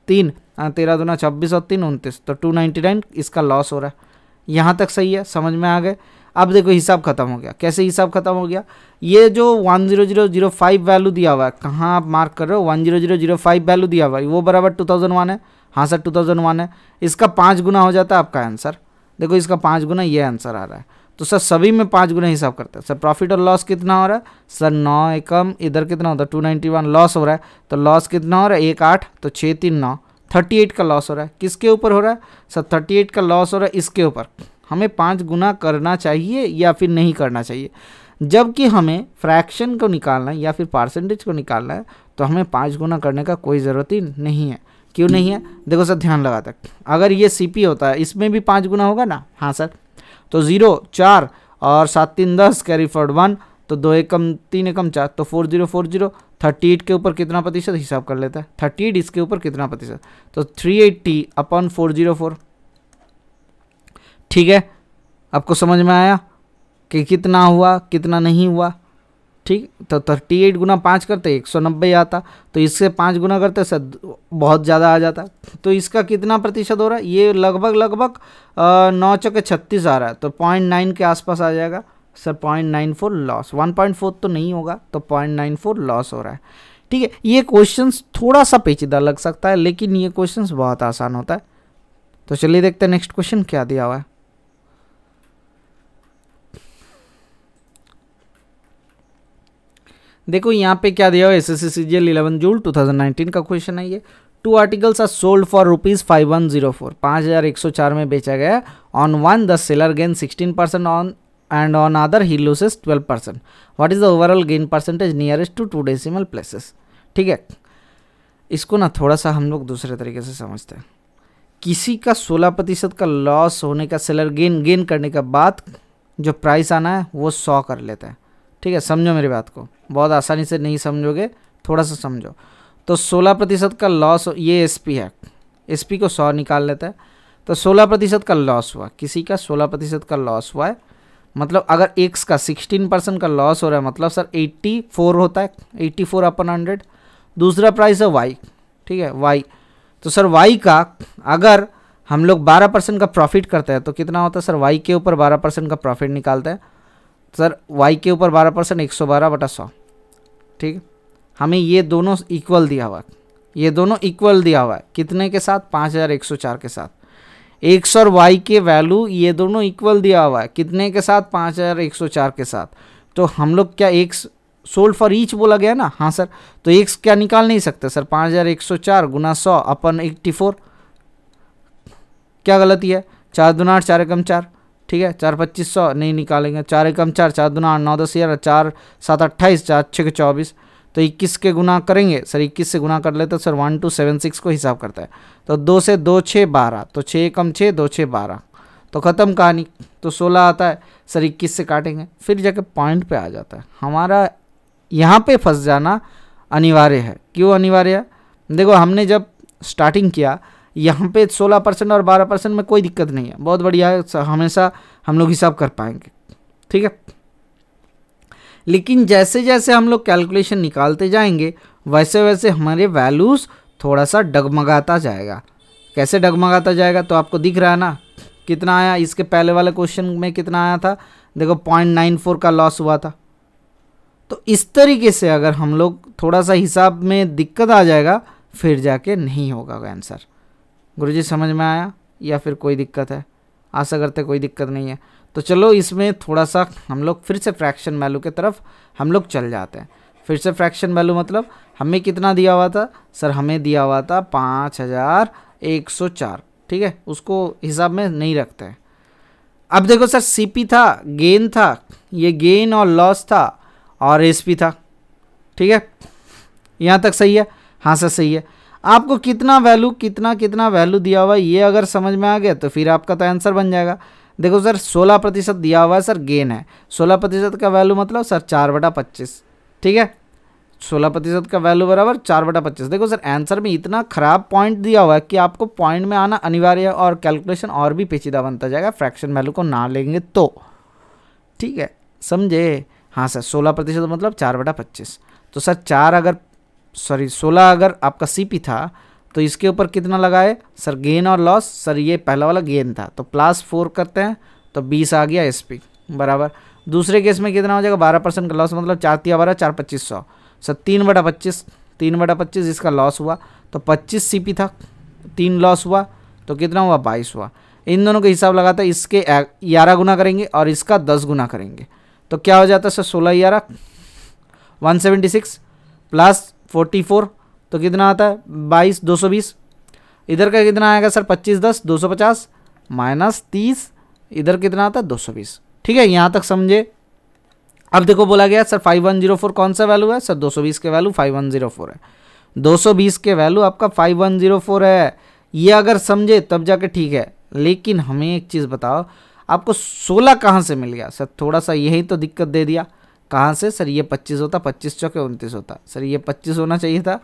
तीन हाँ, तेरह दुना छब्बीस और तीन उनतीस तो टू नाइन्टी नाइन इसका लॉस हो रहा है यहाँ तक सही है समझ में आ गए अब देखो हिसाब ख़त्म हो गया कैसे हिसाब ख़त्म हो गया ये जो one zero zero zero five value दिया हुआ है कहाँ आप मार्क कर रहे हो one zero zero zero five value दिया हुआ है वो बराबर टू थाउजेंड वन है हाँ सर टू थाउजेंड वन है इसका पाँच गुना हो जाता है आपका आंसर देखो इसका पाँच गुना ये आंसर आ रहा है तो सर सभी में पाँच गुना हिसाब करते हैं सर प्रॉफिट और लॉस कितना हो रहा है सर नौ एकम इधर कितना होता है टू नाइन्टी वन लॉस हो रहा है तो लॉस कितना हो रहा है एक आठ तो छः तीन नौ थर्टी एट का लॉस हो रहा है किसके ऊपर हो रहा है सर थर्टी एट का लॉस हो रहा है इसके ऊपर हमें पाँच गुना करना चाहिए या फिर नहीं करना चाहिए जबकि हमें फ्रैक्शन को निकालना है या फिर परसेंटेज को निकालना है तो हमें पाँच गुना करने का कोई ज़रूरत ही नहीं है क्यों नहीं है देखो सर ध्यान लगा तक अगर ये सी पी होता है इसमें भी पाँच गुना होगा ना हाँ सर तो ज़ीरो चार और सात तीन दस कैरी फॉर्ड वन तो दो एकम तीन एकम चार तो four zero four zero thirty eight के ऊपर कितना प्रतिशत हिसाब कर लेता है थर्टी एट इसके ऊपर कितना प्रतिशत तो थ्री एट्टी अपन फोर जीरो फोर ठीक है आपको समझ में आया कि कितना हुआ कितना नहीं हुआ ठीक तो थर्टी एट गुना पाँच करते एक सौ नब्बे आता तो इससे पाँच गुना करते सर बहुत ज़्यादा आ जाता तो इसका कितना प्रतिशत हो रहा है ये लगभग लगभग नौ चौके छत्तीस आ रहा है तो पॉइंट नाइन के आसपास आ जाएगा sir point nine four loss one point four तो नहीं होगा तो पॉइंट नाइन फोर लॉस हो रहा है ठीक है ये क्वेश्चन थोड़ा सा पेचीदा लग सकता है लेकिन ये क्वेश्चन बहुत आसान होता है तो चलिए देखते हैं नेक्स्ट क्वेश्चन क्या दिया हुआ है देखो यहाँ पे क्या दिया हो S S C C G L eleven June two thousand nineteen का क्वेश्चन है ये two articles are sold for rupees five one zero four पाँच हज़ार एक सौ चार में बेचा गया on one the seller gain sixteen percent on and on other he loses twelve percent what is the overall gain percentage nearest to two decimal places ठीक है इसको ना थोड़ा सा हम लोग दूसरे तरीके से समझते हैं किसी का सोलह प्रतिशत का लॉस होने का सेलर गेन गेन करने का बाद जो प्राइस आना है वो सौ कर लेते हैं ठीक है समझो मेरी बात को बहुत आसानी से नहीं समझोगे थोड़ा सा समझो तो सोलह प्रतिशत का लॉस ये एसपी है एसपी को सौ निकाल लेता है तो सोलह प्रतिशत का लॉस हुआ किसी का सोलह प्रतिशत का लॉस हुआ है मतलब अगर एक्स का सिक्सटीन परसेंट का लॉस हो रहा है मतलब सर एट्टी फोर होता है एट्टी फोर अपन हंड्रेड दूसरा प्राइस है वाई ठीक है वाई तो सर वाई का अगर हम लोग बारह परसेंट का प्रॉफिट करते हैं तो कितना होता है सर वाई के ऊपर बारह परसेंट का प्रॉफिट निकालते हैं सर वाई के ऊपर बारह परसेंट एक सौ बारह बटा सौ ठीक हमें ये दोनों इक्वल दिया हुआ है ये दोनों इक्वल दिया हुआ है कितने के साथ पाँच हज़ार एक सौ चार के साथ एक और वाई के वैल्यू ये दोनों इक्वल दिया हुआ है कितने के साथ पाँच हज़ार एक सौ चार के साथ तो हम लोग क्या एक सोल्ड फॉर ईच बोला गया ना हाँ सर तो एक क्या निकाल नहीं सकते सर पाँच हज़ार एक सौ चार गुना सौ अपन एट्टी फोर क्या गलती है चार दुना आठ चार एकम चार ठीक है चार पच्चीस सौ नहीं निकालेंगे चार एकम चार चार दुना नौ दस ग्यारह चार सात अट्ठाईस चार छः के चौबीस तो इक्कीस के गुना करेंगे सर इक्कीस से गुना कर लेते sir one two seven six को हिसाब करता है तो दो से दो छः बारह तो छः एकम छः दो छः बारह तो ख़त्म कहानी तो सोलह आता है सर इक्कीस से काटेंगे फिर जाके पॉइंट पर आ जाता है हमारा यहाँ पर फंस जाना अनिवार्य है क्यों अनिवार्य है देखो हमने जब स्टार्टिंग किया यहाँ पे सोलह परसेंट और बारह परसेंट में कोई दिक्कत नहीं है बहुत बढ़िया हमेशा हम लोग हिसाब कर पाएंगे ठीक है लेकिन जैसे जैसे हम लोग कैलकुलेशन निकालते जाएंगे वैसे वैसे हमारे वैल्यूज़ थोड़ा सा डगमगाता जाएगा कैसे डगमगाता जाएगा तो आपको दिख रहा है ना कितना आया इसके पहले वाले क्वेश्चन में कितना आया था देखो पॉइंट नाइन फोर का लॉस हुआ था तो इस तरीके से अगर हम लोग थोड़ा सा हिसाब में दिक्कत आ जाएगा फिर जाके नहीं होगा आंसर गुरु जी समझ में आया या फिर कोई दिक्कत है आशा करते कोई दिक्कत नहीं है तो चलो इसमें थोड़ा सा हम लोग फिर से फ्रैक्शन वैल्यू की तरफ हम लोग चल जाते हैं फिर से फ्रैक्शन वैल्यू मतलब हमें कितना दिया हुआ था सर हमें दिया हुआ था पाँच हज़ार एक सौ चार ठीक है उसको हिसाब में नहीं रखते हैं अब देखो सर सीपी था गेन था ये गेन और लॉस था और एसपी था ठीक है यहाँ तक सही है हाँ सर सही है आपको कितना वैल्यू कितना कितना वैल्यू दिया हुआ है ये अगर समझ में आ गया तो फिर आपका तो आंसर बन जाएगा देखो सर सोलह प्रतिशत दिया हुआ है सर गेन है सोलह प्रतिशत का वैल्यू मतलब सर चार बटा पच्चीस ठीक है सोलह प्रतिशत का वैल्यू बराबर चार बटा पच्चीस देखो सर आंसर में इतना खराब पॉइंट दिया हुआ है कि आपको पॉइंट में आना अनिवार्य है और कैलकुलेशन और भी पेचीदा बनता जाएगा फ्रैक्शन वैल्यू को ना लेंगे तो ठीक है समझे हाँ सर सोलह प्रतिशत मतलब चार बटा पच्चीस तो सर चार अगर सॉरी सोलह अगर आपका सी था तो इसके ऊपर कितना लगाए सर गेन और लॉस सर ये पहला वाला गेन था तो प्लस फोर करते हैं तो बीस आ गया एसपी बराबर दूसरे केस में कितना हो जाएगा बारह परसेंट का लॉस मतलब चार तिया बारह चार पच्चीस सौ सर तीन बटा पच्चीस तीन बटा पच्चीस इसका लॉस हुआ तो पच्चीस सीपी था तीन लॉस हुआ तो कितना हुआ बाईस हुआ इन दोनों का हिसाब लगाता है इसके ग्यारह गुना करेंगे और इसका दस गुना करेंगे तो क्या हो जाता है सर सोलह ग्यारह one seventy six plus forty four तो कितना आता है बाईस दो सौ बीस इधर का कितना आएगा सर पच्चीस दस दो सौ पचास माइनस तीस इधर कितना आता है दो सौ बीस ठीक है यहाँ तक समझे अब देखो बोला गया sir five one zero four कौन सा वैल्यू है सर दो सौ बीस के value five one zero four है दो सौ बीस के वैल्यू आपका फाइव वन जीरो फोर है ये अगर समझे तब जाके ठीक है लेकिन हमें एक चीज़ बताओ आपको सोलह कहाँ से मिल गया सर थोड़ा सा यही तो दिक्कत दे दिया कहाँ से सर ये पच्चीस होता पच्चीस चौके उनतीस होता सर ये पच्चीस होना चाहिए था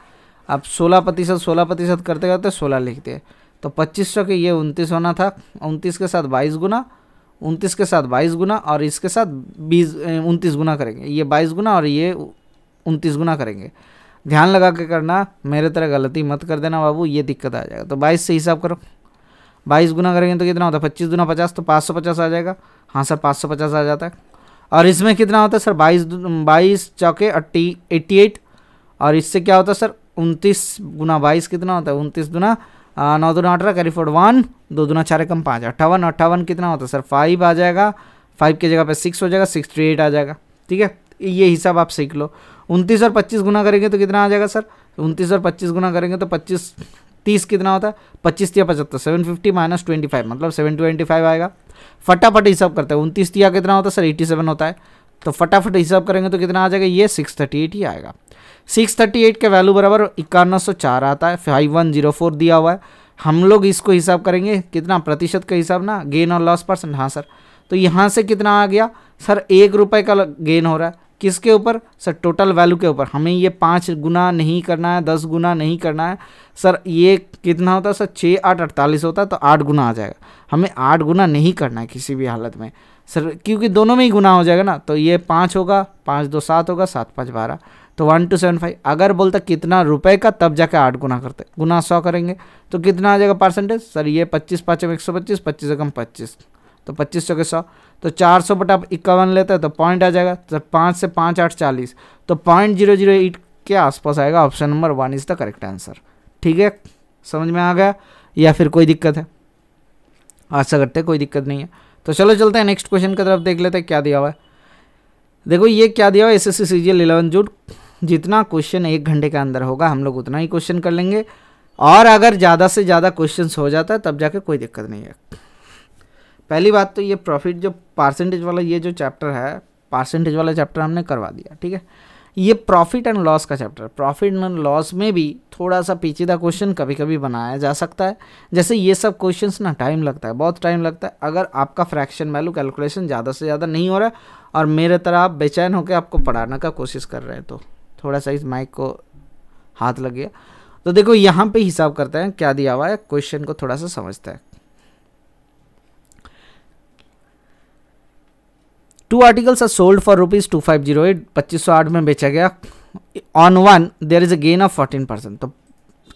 आप सोलह प्रतिशत सोलह प्रतिशत करते करते सोलह लिखते हैं तो पच्चीस सौ के ये उनतीस होना था उनतीस के साथ बाईस गुना उनतीस के साथ बाईस गुना और इसके साथ बीस उनतीस गुना करेंगे ये बाईस गुना और ये उनतीस गुना करेंगे ध्यान लगा के करना मेरे तरह गलती मत कर देना बाबू ये दिक्कत आ जाएगा तो बाईस से हिसाब करो बाईस गुना करेंगे तो कितना होता है पच्चीस गुना पचास तो पाँच सौ पचास आ जाएगा हाँ सर पाँच सौ पचास आ जाता है और इसमें कितना होता है सर बाईस बाईस चौके अट्टी एट्टी एट और इससे क्या होता है सर उनतीस गुना बाईस कितना होता है उनतीस गुना नौ दुना अठारह कैरी फोर्ड वन दो दुना चार कम पाँच अट्ठावन अट्ठावन कितना होता है सर फाइव आ जाएगा फाइव की जगह पर सिक्स हो जाएगा सिक्सटी एट आ जाएगा ठीक है ये हिसाब आप सीख लो उनतीस और पच्चीस गुना करेंगे तो कितना आ जाएगा सर उनतीस और पच्चीस गुना करेंगे तो पच्चीस तीस कितना होता है पच्चीस या पचहत्तर seven fifty minus twenty five मतलब सेवन ट्वेंटी फाइव आएगा फटाफट हिसाब करते हैं उनतीस या कितना होता है सर एट्टी सेवन होता है तो फटाफट हिसाब करेंगे तो कितना आ जाएगा ये सिक्स थर्टी एट ही आएगा सिक्स थर्टी एट का वैल्यू बराबर इक्यावन सौ चार आता है फाइव वन जीरो फोर दिया हुआ है हम लोग इसको हिसाब करेंगे कितना प्रतिशत का हिसाब ना गेन और लॉस परसेंट हाँ सर तो यहाँ से कितना आ गया सर एक रुपये का गेन हो रहा है किसके ऊपर सर टोटल वैल्यू के ऊपर हमें ये पाँच गुना नहीं करना है दस गुना नहीं करना है सर ये कितना होता है सर छः आठ अड़तालीस होता है तो आठ गुना आ जाएगा हमें आठ गुना नहीं करना है किसी भी हालत में सर क्योंकि दोनों में ही गुना हो जाएगा ना तो ये पाँच होगा पाँच दो सात होगा सात पाँच बारह तो वन टू सेवन फाइव अगर बोलता कितना रुपए का तब जाके आठ गुना करते गुना सौ करेंगे तो कितना आ जाएगा परसेंटेज सर ये पच्चीस पाँच एक सौ पच्चीस पच्चीस एकम पच्चीस तो पच्चीस सौ के सौ तो चार सौ बटा इक्यावन लेते हैं तो पॉइंट आ जाएगा तो पाँच से पाँच आठ चालीस तो पॉइंट जीरो जीरो एट के आसपास आएगा option number one is the correct answer ठीक है समझ में आ गया या फिर कोई दिक्कत है आशा करते कोई दिक्कत नहीं है तो चलो चलते हैं नेक्स्ट क्वेश्चन की तरफ देख लेते हैं क्या दिया हुआ है देखो ये क्या दिया हुआ है S S C C G L eleven जूट जितना क्वेश्चन एक घंटे के अंदर होगा हम लोग उतना ही क्वेश्चन कर लेंगे और अगर ज़्यादा से ज़्यादा क्वेश्चन हो जाता है तब जाके कोई दिक्कत नहीं है पहली बात तो ये प्रॉफिट जो परसेंटेज वाला ये जो चैप्टर है परसेंटेज वाला चैप्टर हमने करवा दिया ठीक है ये प्रॉफिट एंड लॉस का चैप्टर प्रॉफिट एंड लॉस में भी थोड़ा सा पेचीदा क्वेश्चन कभी कभी बनाया जा सकता है जैसे ये सब क्वेश्चंस ना टाइम लगता है बहुत टाइम लगता है अगर आपका फ्रैक्शन वैल्यू कैलकुलेशन ज़्यादा से ज़्यादा नहीं हो रहा और मेरे तरह आप बेचैन होकर आपको पढ़ाने का कोशिश कर रहे हैं तो थोड़ा सा इस माइक को हाथ लग गया तो देखो यहाँ पे हिसाब करते हैं क्या दिया हुआ है क्वेश्चन को थोड़ा सा समझते हैं two articles are sold for rupees two five zero eight पच्चीस सौ आठ में बेचा गया on one there is a gain of fourteen percent तो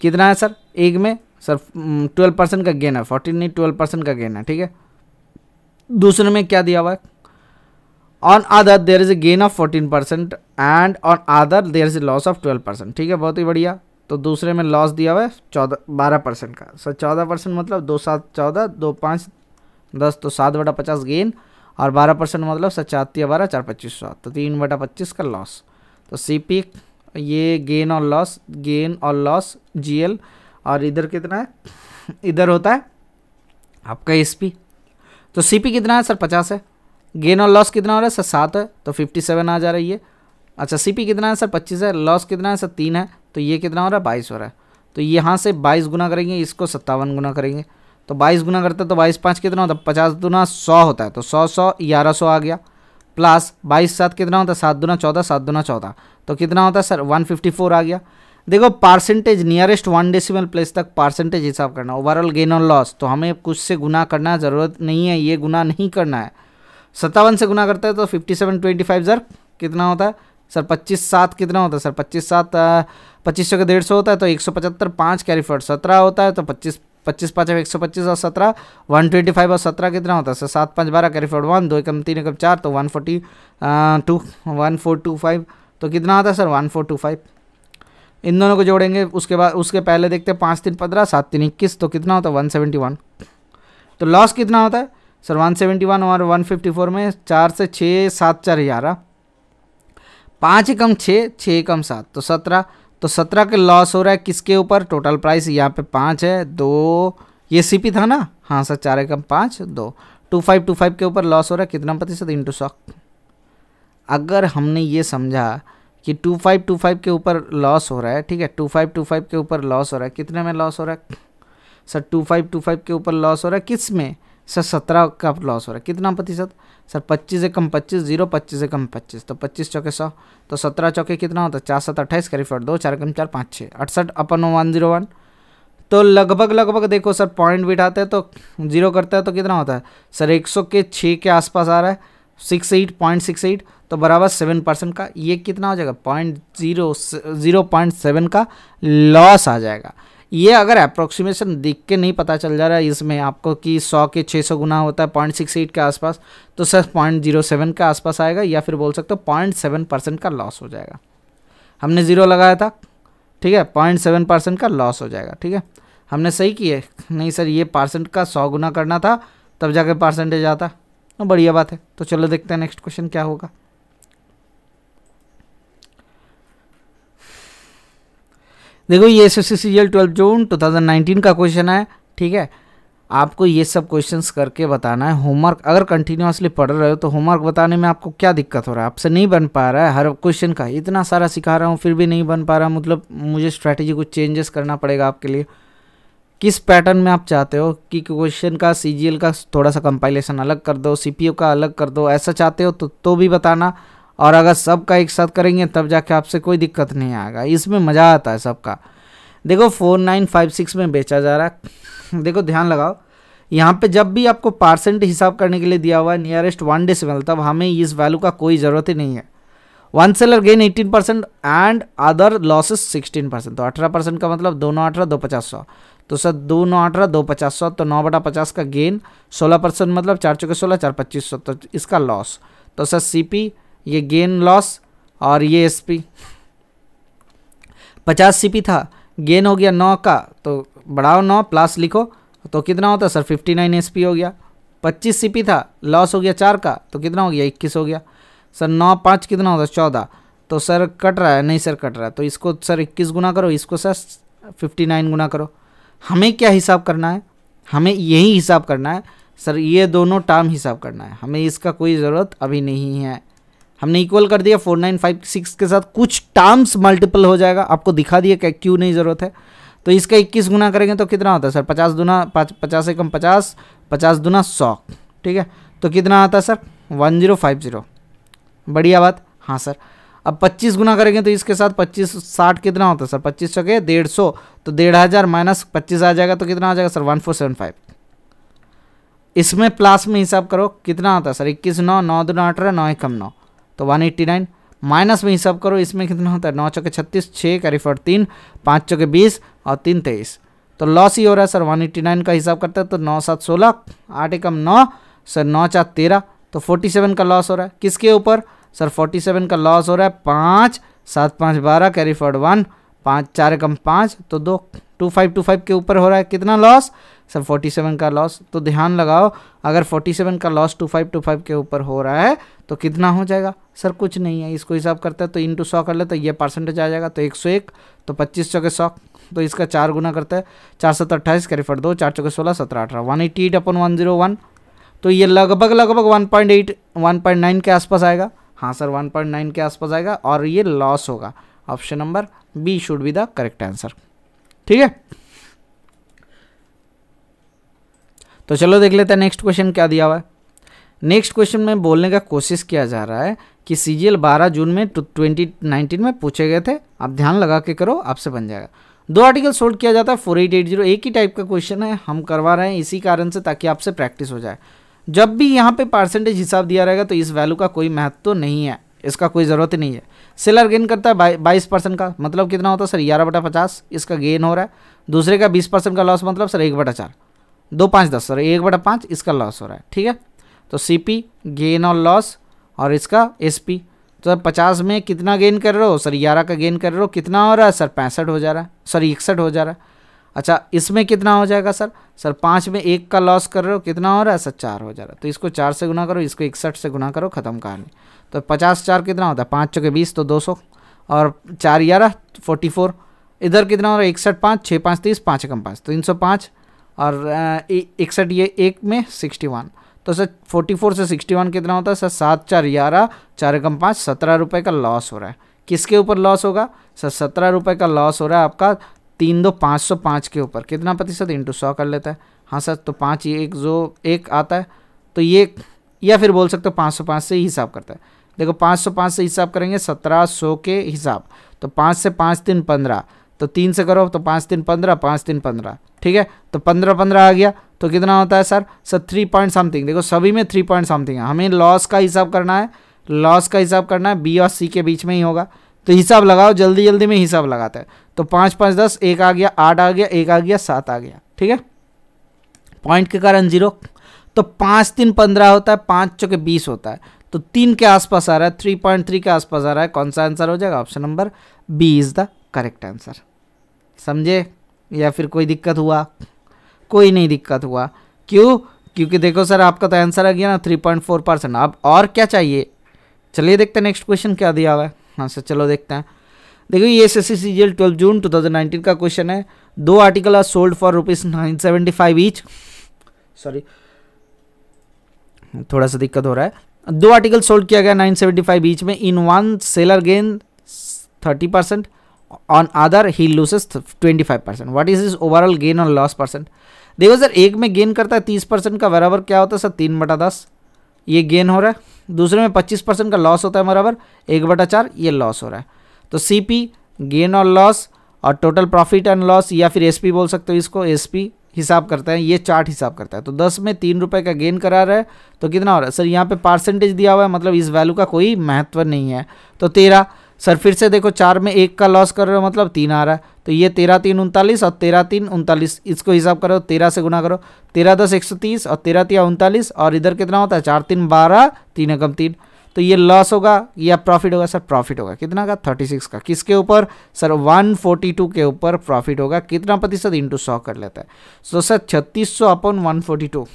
कितना है सर एक में सर ट्वेल्व परसेंट का गेन है फोर्टीन नहीं ट्वेल्व परसेंट का गेन है ठीक है दूसरे में क्या दिया हुआ है on other there is a gain of fourteen percent and on other there is a loss of twelve percent ठीक है बहुत ही बढ़िया तो दूसरे में लॉस दिया हुआ है चौदह बारह परसेंट का सर चौदह परसेंट मतलब दो सात चौदह दो पाँच दस तो सात बटा पचास गेन और 12 परसेंट मतलब सचाती बारह चार पच्चीस सौ तो तीन बटा पच्चीस का लॉस तो सी ये गेन और लॉस गेन और लॉस जी और इधर कितना है इधर होता है आपका एस तो सी कितना है सर पचास है गेन और लॉस कितना हो रहा है सर सात है तो फिफ्टी सेवन आ जा रही है अच्छा सी कितना है सर पच्चीस है लॉस कितना है सर तीन है तो ये कितना हो रहा है बाईस हो रहा है तो यहाँ से बाईस गुना करेंगे इसको सत्तावन गुना करेंगे तो बाईस गुना करते तो बाईस पाँच कितना होता है पचास दुना सौ होता है तो सौ सौ ग्यारह सौ आ गया प्लस बाईस सात कितना होता है सात दुना चौदह सात दुना चौदह तो कितना होता है सर वन फिफ्टी फोर आ गया देखो percentage nearest one decimal place तक परसेंटेज हिसाब करना ओवरऑल गेन और लॉस तो हमें कुछ से गुना करना ज़रूरत नहीं है ये गुना नहीं करना है सत्तावन से गुना करता है तो fifty seven twenty five sir कितना होता है सर पच्चीस सात कितना होता है सर पच्चीस सात पच्चीस सौ का डेढ़ सौ होता है तो एक सौ पचहत्तर पाँच कैरी सत्रह होता है तो पच्चीस पच्चीस पाँच एक सौ पच्चीस और सत्रह वन ट्वेंटी फाइव और सत्रह कितना होता है सर सात पाँच बारह कैरी फॉर्ड वन दो एकम तीन एकम चार तो one forty two one four two five तो कितना आता है sir one four two five इन दोनों को जोड़ेंगे उसके बाद उसके पहले देखते हैं पाँच तीन पंद्रह सात तीन इक्कीस तो कितना होता है वन सेवेंटी वन तो लॉस कितना होता है सर वन सेवेंटी वन और वन फिफ्टी फोर में चार से छः सात चार ग्यारह पाँच एकम छः छः एकम सात तो सत्रह तो सत्रह के लॉस हो रहा है किसके ऊपर टोटल प्राइस यहाँ पे पाँच है दो ये सी पी था ना हाँ सर चार एकम पाँच दो टू फाइव टू फाइव के ऊपर लॉस हो रहा है कितना प्रतिशत इंटू सौ अगर हमने ये समझा कि टू फाइव टू फाइव के ऊपर लॉस हो रहा है ठीक है टू फाइव टू फाइव के ऊपर लॉस हो रहा है कितने में लॉस हो रहा है sir two five two five के ऊपर लॉस हो रहा है किस में सर सत्रह का लॉस हो रहा है कितना प्रतिशत सर पच्चीस से कम पच्चीस जीरो पच्चीस से कम पच्चीस तो पच्चीस चौके सौ तो सत्रह चौके कितना होता है चार सात अट्ठाईस करीब फोर दो चार कम चार पाँच छः अड़सठ अपन वन जीरो वन तो लगभग लगभग देखो सर पॉइंट बिठाते हैं तो जीरो करते हैं तो कितना होता है सर एक सौ के छः के आसपास आ रहा है six eight point six eight तो बराबर सेवन परसेंट का ये कितना हो जाएगा point zero zero point seven का लॉस आ जाएगा ये अगर अप्रोक्सीमेशन देख के नहीं पता चल जा रहा है इसमें आपको कि सौ के छः सौ गुना होता है पॉइंट सिक्स एट के आसपास तो सर पॉइंट जीरो सेवन के आसपास आएगा या फिर बोल सकते हो पॉइंट सेवन परसेंट का लॉस हो जाएगा हमने ज़ीरो लगाया था ठीक है पॉइंट सेवन परसेंट का लॉस हो जाएगा ठीक है हमने सही किए नहीं सर ये परसेंट का सौ गुना करना था तब जाके परसेंटेज आता हाँ, बढ़िया बात है तो चलो देखते हैं नेक्स्ट क्वेश्चन क्या होगा देखो ये S S C twelve June 2019 का क्वेश्चन है ठीक है आपको ये सब क्वेश्चंस करके बताना है होमवर्क अगर कंटिन्यूसली पढ़ रहे हो तो होमवर्क बताने में आपको क्या दिक्कत हो रहा है आपसे नहीं बन पा रहा है हर क्वेश्चन का इतना सारा सिखा रहा हूँ फिर भी नहीं बन पा रहा मतलब मुझे स्ट्रैटेजी कुछ चेंजेस करना पड़ेगा आपके लिए किस पैटर्न में आप चाहते हो कि क्वेश्चन का सी का थोड़ा सा कंपाइलेशन अलग कर दो सी का अलग कर दो ऐसा चाहते हो तो तो भी बताना और अगर सबका एक साथ करेंगे तब जाके आपसे कोई दिक्कत नहीं आएगा इसमें मज़ा आता है सबका देखो फोर नाइन फाइव सिक्स में बेचा जा रहा है देखो ध्यान लगाओ यहाँ पे जब भी आपको परसेंट हिसाब करने के लिए दिया हुआ है नियरेस्ट वन डे सेवल तब हमें इस वैल्यू का कोई ज़रूरत ही नहीं है one seller gain eighteen percent and other losses sixteen percent तो अठारह परसेंट का मतलब दो नौ अठारह दो पचास सौ तो सर दो नौ अठारह दो पचास सौ तो नौ बटा पचास का गेन सोलह परसेंट मतलब चार चौके सोलह चार पच्चीस सौ तो इसका लॉस तो सर सी पी ये गेन लॉस और ये एस पी पचास सी पी था गेन हो गया नौ का तो बढ़ाओ नौ प्लस लिखो तो कितना होता sir fifty nine S P हो गया पच्चीस सी पी था लॉस हो गया चार का तो कितना हो गया इक्कीस हो गया सर नौ पाँच कितना होता चौदह तो सर कट रहा है नहीं सर कट रहा है तो इसको सर इक्कीस गुना करो इसको सर फिफ्टी नाइन गुना करो हमें क्या हिसाब करना है हमें यही हिसाब करना है सर ये दोनों टर्म हिसाब करना है हमें इसका कोई ज़रूरत अभी नहीं है हमने इक्वल कर दिया फोर नाइन फाइव सिक्स के साथ कुछ टर्म्स मल्टीपल हो जाएगा आपको दिखा दिया क्या क्यों नहीं ज़रूरत है तो इसका इक्कीस गुना करेंगे तो कितना होता है सर पचास दुना पचास से कम पचास पचास दुना सौ ठीक है तो कितना आता है sir one zero five zero बढ़िया बात हाँ सर अब पच्चीस गुना करेंगे तो इसके साथ पच्चीस साठ कितना होता है सर पच्चीस सौ के डेढ़ सौ तो डेढ़ हज़ार माइनस पच्चीस आ जाएगा तो कितना आ जाएगा sir one four seven five इसमें प्लस में हिसाब करो कितना आता है सर इक्कीस नौ नौ दो अठारह नौ एकम नौ तो वन एट्टी नाइन माइनस में हिसाब करो इसमें कितना होता है नौ चौके छत्तीस छः कैरी फॉर तीन पाँच चौके बीस और तीन तेईस तो लॉस ही हो रहा है सर वन एट्टी नाइन का हिसाब करते हैं तो नौ सात सोलह आठ एकम नौ सर नौ चार तेरह तो फोर्टी सेवन का लॉस हो रहा है किसके ऊपर सर फोर्टी सेवन का लॉस हो रहा है पाँच सात पाँच बारह कैरी फॉर वन पाँच चार एकम पाँच तो दो टू फाइव टू फाइव के ऊपर हो रहा है कितना लॉस सब 47 का लॉस तो ध्यान लगाओ अगर 47 का लॉस 2525 के ऊपर हो रहा है तो कितना हो जाएगा सर कुछ नहीं है इसको हिसाब करता है तो इन टू सौ कर ले तो ये परसेंटेज आ जाएगा तो एक सौ एक तो पच्चीस चौके सौ तो इसका चार गुना करता है चार सत्तर अट्ठाईस कैरी फट दो चार चौके सोलह सत्रह अठारह वन एट्टी एट अपन वन जीरो वन तो ये लगभग लगभग one point eight one point nine के आसपास आएगा हाँ सर वन पॉइंट नाइन के आसपास आएगा और ये लॉस होगा option number B should be the correct answer ठीक है तो चलो देख लेते हैं नेक्स्ट क्वेश्चन क्या दिया हुआ है नेक्स्ट क्वेश्चन में बोलने का कोशिश किया जा रहा है कि सी जी बारह जून में ट्वेंटी नाइनटीन में पूछे गए थे आप ध्यान लगा के करो आपसे बन जाएगा दो आर्टिकल सोल्व किया जाता है फोर एट एट जीरो एक ही टाइप का क्वेश्चन है हम करवा रहे हैं इसी कारण से ताकि आपसे प्रैक्टिस हो जाए जब भी यहाँ पे परसेंटेज हिसाब दिया रहेगा तो इस वैल्यू का कोई महत्व तो नहीं है इसका कोई ज़रूरत नहीं है सेलर गेन करता है बाईस परसेंट का मतलब कितना होता है सर ग्यारह बटा पचास इसका गेन हो रहा है दूसरे का बीस परसेंट का लॉस मतलब सर एक बटा चार दो पाँच दस सॉरी एक बटा पाँच इसका लॉस हो रहा है ठीक है तो सी पी गेन और लॉस और इसका एस पी तो पचास में कितना गेन कर रहे हो सर ग्यारह का गेन कर रहे हो कितना हो रहा है सर पैंसठ हो जा रहा है सॉरी इकसठ हो जा रहा है अच्छा इसमें कितना हो जाएगा सर सर पाँच में एक का लॉस कर रहे हो कितना हो रहा है सर चार हो जा रहा है तो इसको चार से गुना करो इसको इकसठ से गुना करो ख़त्म कहानी तो पचास चार कितना होता है पाँच चौके बीस तो दो सौ और चार ग्यारह फोर्टी फोर इधर कितना हो रहा है इकसठ पाँच छः पाँच तीस पाँच कम पाँच तो तीन सौ पाँच और इकसठ ये एक में सिक्सटी वन तो सर फोर्टी फोर से सिक्सटी वन कितना होता है सर सात चार ग्यारह चार कम पाँच सत्रह रुपये का लॉस हो रहा है किसके ऊपर लॉस होगा सर सत्रह रुपये का लॉस हो रहा है आपका तीन दो पाँच सौ पाँच के ऊपर कितना प्रतिशत इंटू सौ कर लेता है हाँ सर तो पाँच ये एक जो एक आता है तो ये या फिर बोल सकते हो पाँच सौ पाँच से ही हिसाब करता है देखो पाँच सौ पाँच से हिसाब करेंगे सत्रह सौ के हिसाब तो पाँच से पाँच तीन पंद्रह तो तीन से करो तो पाँच तीन पंद्रह पाँच तीन पंद्रह ठीक है तो पंद्रह पंद्रह आ गया तो कितना होता है sir sir three point something देखो सभी में थ्री पॉइंट समथिंग है हमें लॉस का हिसाब करना है लॉस का हिसाब करना है बी और सी के बीच में ही होगा तो हिसाब लगाओ जल्दी जल्दी में हिसाब लगाते हैं तो पाँच पाँच दस एक आ गया आठ आ गया एक आ गया सात आ गया ठीक है पॉइंट के कारण जीरो तो पाँच तीन पंद्रह होता है पाँच चौके बीस होता है तो तीन के आसपास आ रहा है थ्री पॉइंट थ्री के आसपास आ रहा है कौन सा आंसर हो जाएगा option number B is the correct answer समझे या फिर कोई दिक्कत हुआ कोई नहीं दिक्कत हुआ क्यों क्योंकि देखो सर आपका तो आंसर आ गया ना थ्री पॉइंट फोर परसेंट अब और क्या चाहिए चलिए देखते हैं नेक्स्ट क्वेश्चन क्या दिया हुआ है हाँ सर चलो देखते हैं देखो ये S S C C G L twelve June two thousand nineteen का क्वेश्चन है दो article are sold for rupees nine seventy five each sorry थोड़ा सा दिक्कत हो रहा है दो आर्टिकल सोल्ड किया गया नाइन सेवेंटी फाइव ईच में in one seller gain thirty percent on other he loses twenty five percent what is is overall gain और लॉस परसेंट देखो सर एक में गेन करता है तीस परसेंट का बराबर क्या होता है सर तीन बटा दस ये गेन हो रहा है दूसरे में पच्चीस परसेंट का लॉस होता है बराबर एक बटा चार ये लॉस हो रहा है तो सी पी गेन और लॉस और टोटल प्रॉफिट एंड लॉस या फिर एस पी बोल सकते हो इसको एस पी हिसाब करता है ये चार्ट हिसाब करता है तो दस में तीन रुपये का गेन करा रहा है तो कितना हो रहा है सर यहाँ पे परसेंटेज दिया हुआ है मतलब इस वैल्यू का कोई महत्व नहीं है तो तेरह सर फिर से देखो चार में एक का लॉस कर रहे हो मतलब तीन आ रहा है तो ये तेरह तीन उनतालीस और तेरह तीन उनतालीस इसको हिसाब करो तेरह से गुना करो तेरह दस एक सौ तीस और तेरह तीन उनतालीस और इधर कितना होता है चार तीन बारह तीन एकम तीन तो ये लॉस होगा या प्रॉफिट होगा सर प्रॉफिट होगा कितना का थर्टी सिक्स का किसके ऊपर सर वन फोर्टी टू के ऊपर प्रॉफिट होगा कितना प्रतिशत इंटू सौ कर लेता है सो तो सर छत्तीस सौ अपन वन फोर्टी टू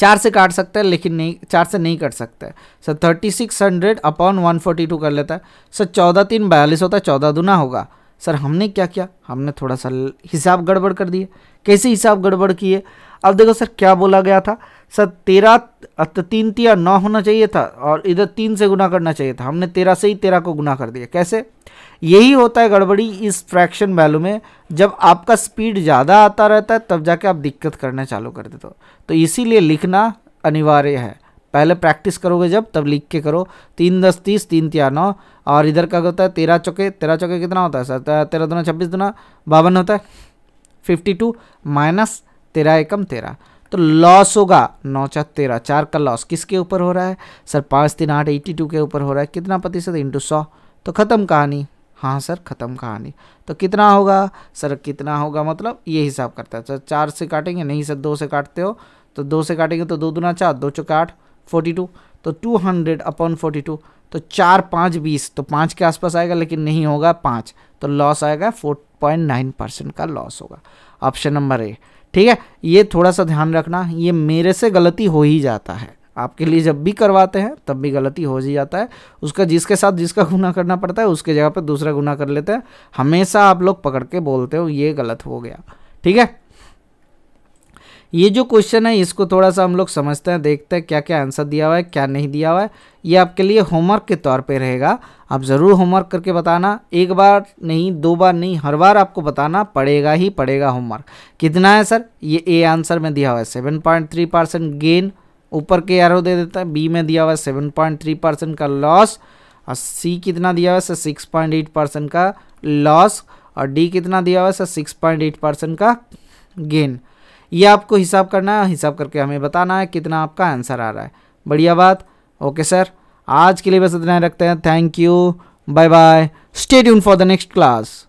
चार से काट सकता है लेकिन नहीं चार से नहीं कट सकता है sir thirty six hundred upon one forty two कर लेता है सर चौदह तीन बयालीस होता है चौदह दुना होगा सर हमने क्या किया हमने थोड़ा सा हिसाब गड़बड़ कर दिए कैसे हिसाब गड़बड़ किए अब देखो सर क्या बोला गया था सर तेरह तीन तिया नौ होना चाहिए था और इधर तीन से गुना करना चाहिए था हमने तेरह से ही तेरह को गुना कर दिया कैसे यही होता है गड़बड़ी इस फ्रैक्शन वैल्यू में जब आपका स्पीड ज़्यादा आता रहता है तब जाके आप दिक्कत करना चालू कर देते हो तो इसीलिए लिखना अनिवार्य है पहले प्रैक्टिस करोगे जब तब लिख के करो तीन दस तीस तीन तिया नौ और इधर क्या होता है तेरह चौके तेरह चौके कितना होता है सर तेरह दुना छब्बीस दुना बावन होता है फिफ्टी टू माइनस तेरह एकम तेरह तो लॉस होगा नौ चार तेरह चार का लॉस किसके ऊपर हो रहा है सर पाँच तीन आठ एट्टी टू के ऊपर हो रहा है कितना प्रतिशत इंटू सौ तो ख़त्म कहानी हाँ सर ख़त्म कहानी तो कितना होगा सर कितना होगा मतलब ये हिसाब करता है सर चार से काटेंगे नहीं सर दो से काटते हो तो दो से काटेंगे तो दो ना चार दो चौके आठ फोर्टी टू तो two hundred upon forty two तो चार पाँच बीस तो पाँच के आसपास आएगा लेकिन नहीं होगा पाँच तो लॉस आएगा फोर पॉइंट नाइन परसेंट का लॉस होगा ऑप्शन नंबर ए ठीक है ये थोड़ा सा ध्यान रखना ये मेरे से गलती हो ही जाता है आपके लिए जब भी करवाते हैं तब भी गलती हो ही जाता है उसका जिसके साथ जिसका गुना करना पड़ता है उसके जगह पर दूसरा गुना कर लेते हैं हमेशा आप लोग पकड़ के बोलते हो ये गलत हो गया ठीक है ये जो क्वेश्चन है इसको थोड़ा सा हम लोग समझते हैं देखते हैं क्या क्या आंसर दिया हुआ है क्या नहीं दिया हुआ है ये आपके लिए होमवर्क के तौर पे रहेगा आप ज़रूर होमवर्क करके बताना एक बार नहीं दो बार नहीं हर बार आपको बताना पड़ेगा ही पड़ेगा होमवर्क कितना है सर ये ए आंसर में दिया हुआ है seven point three percent gain ऊपर के एरो दे देता है बी में दिया हुआ है सेवन पॉइंट थ्री परसेंट का लॉस और सी कितना दिया हुआ है sir six point eight percent का लॉस और डी कितना दिया हुआ है sir six point eight percent का गेन ये आपको हिसाब करना है हिसाब करके हमें बताना है कितना आपका आंसर आ रहा है बढ़िया बात ओके सर आज के लिए बस इतना ही रखते हैं thank you bye bye stay tune for the next class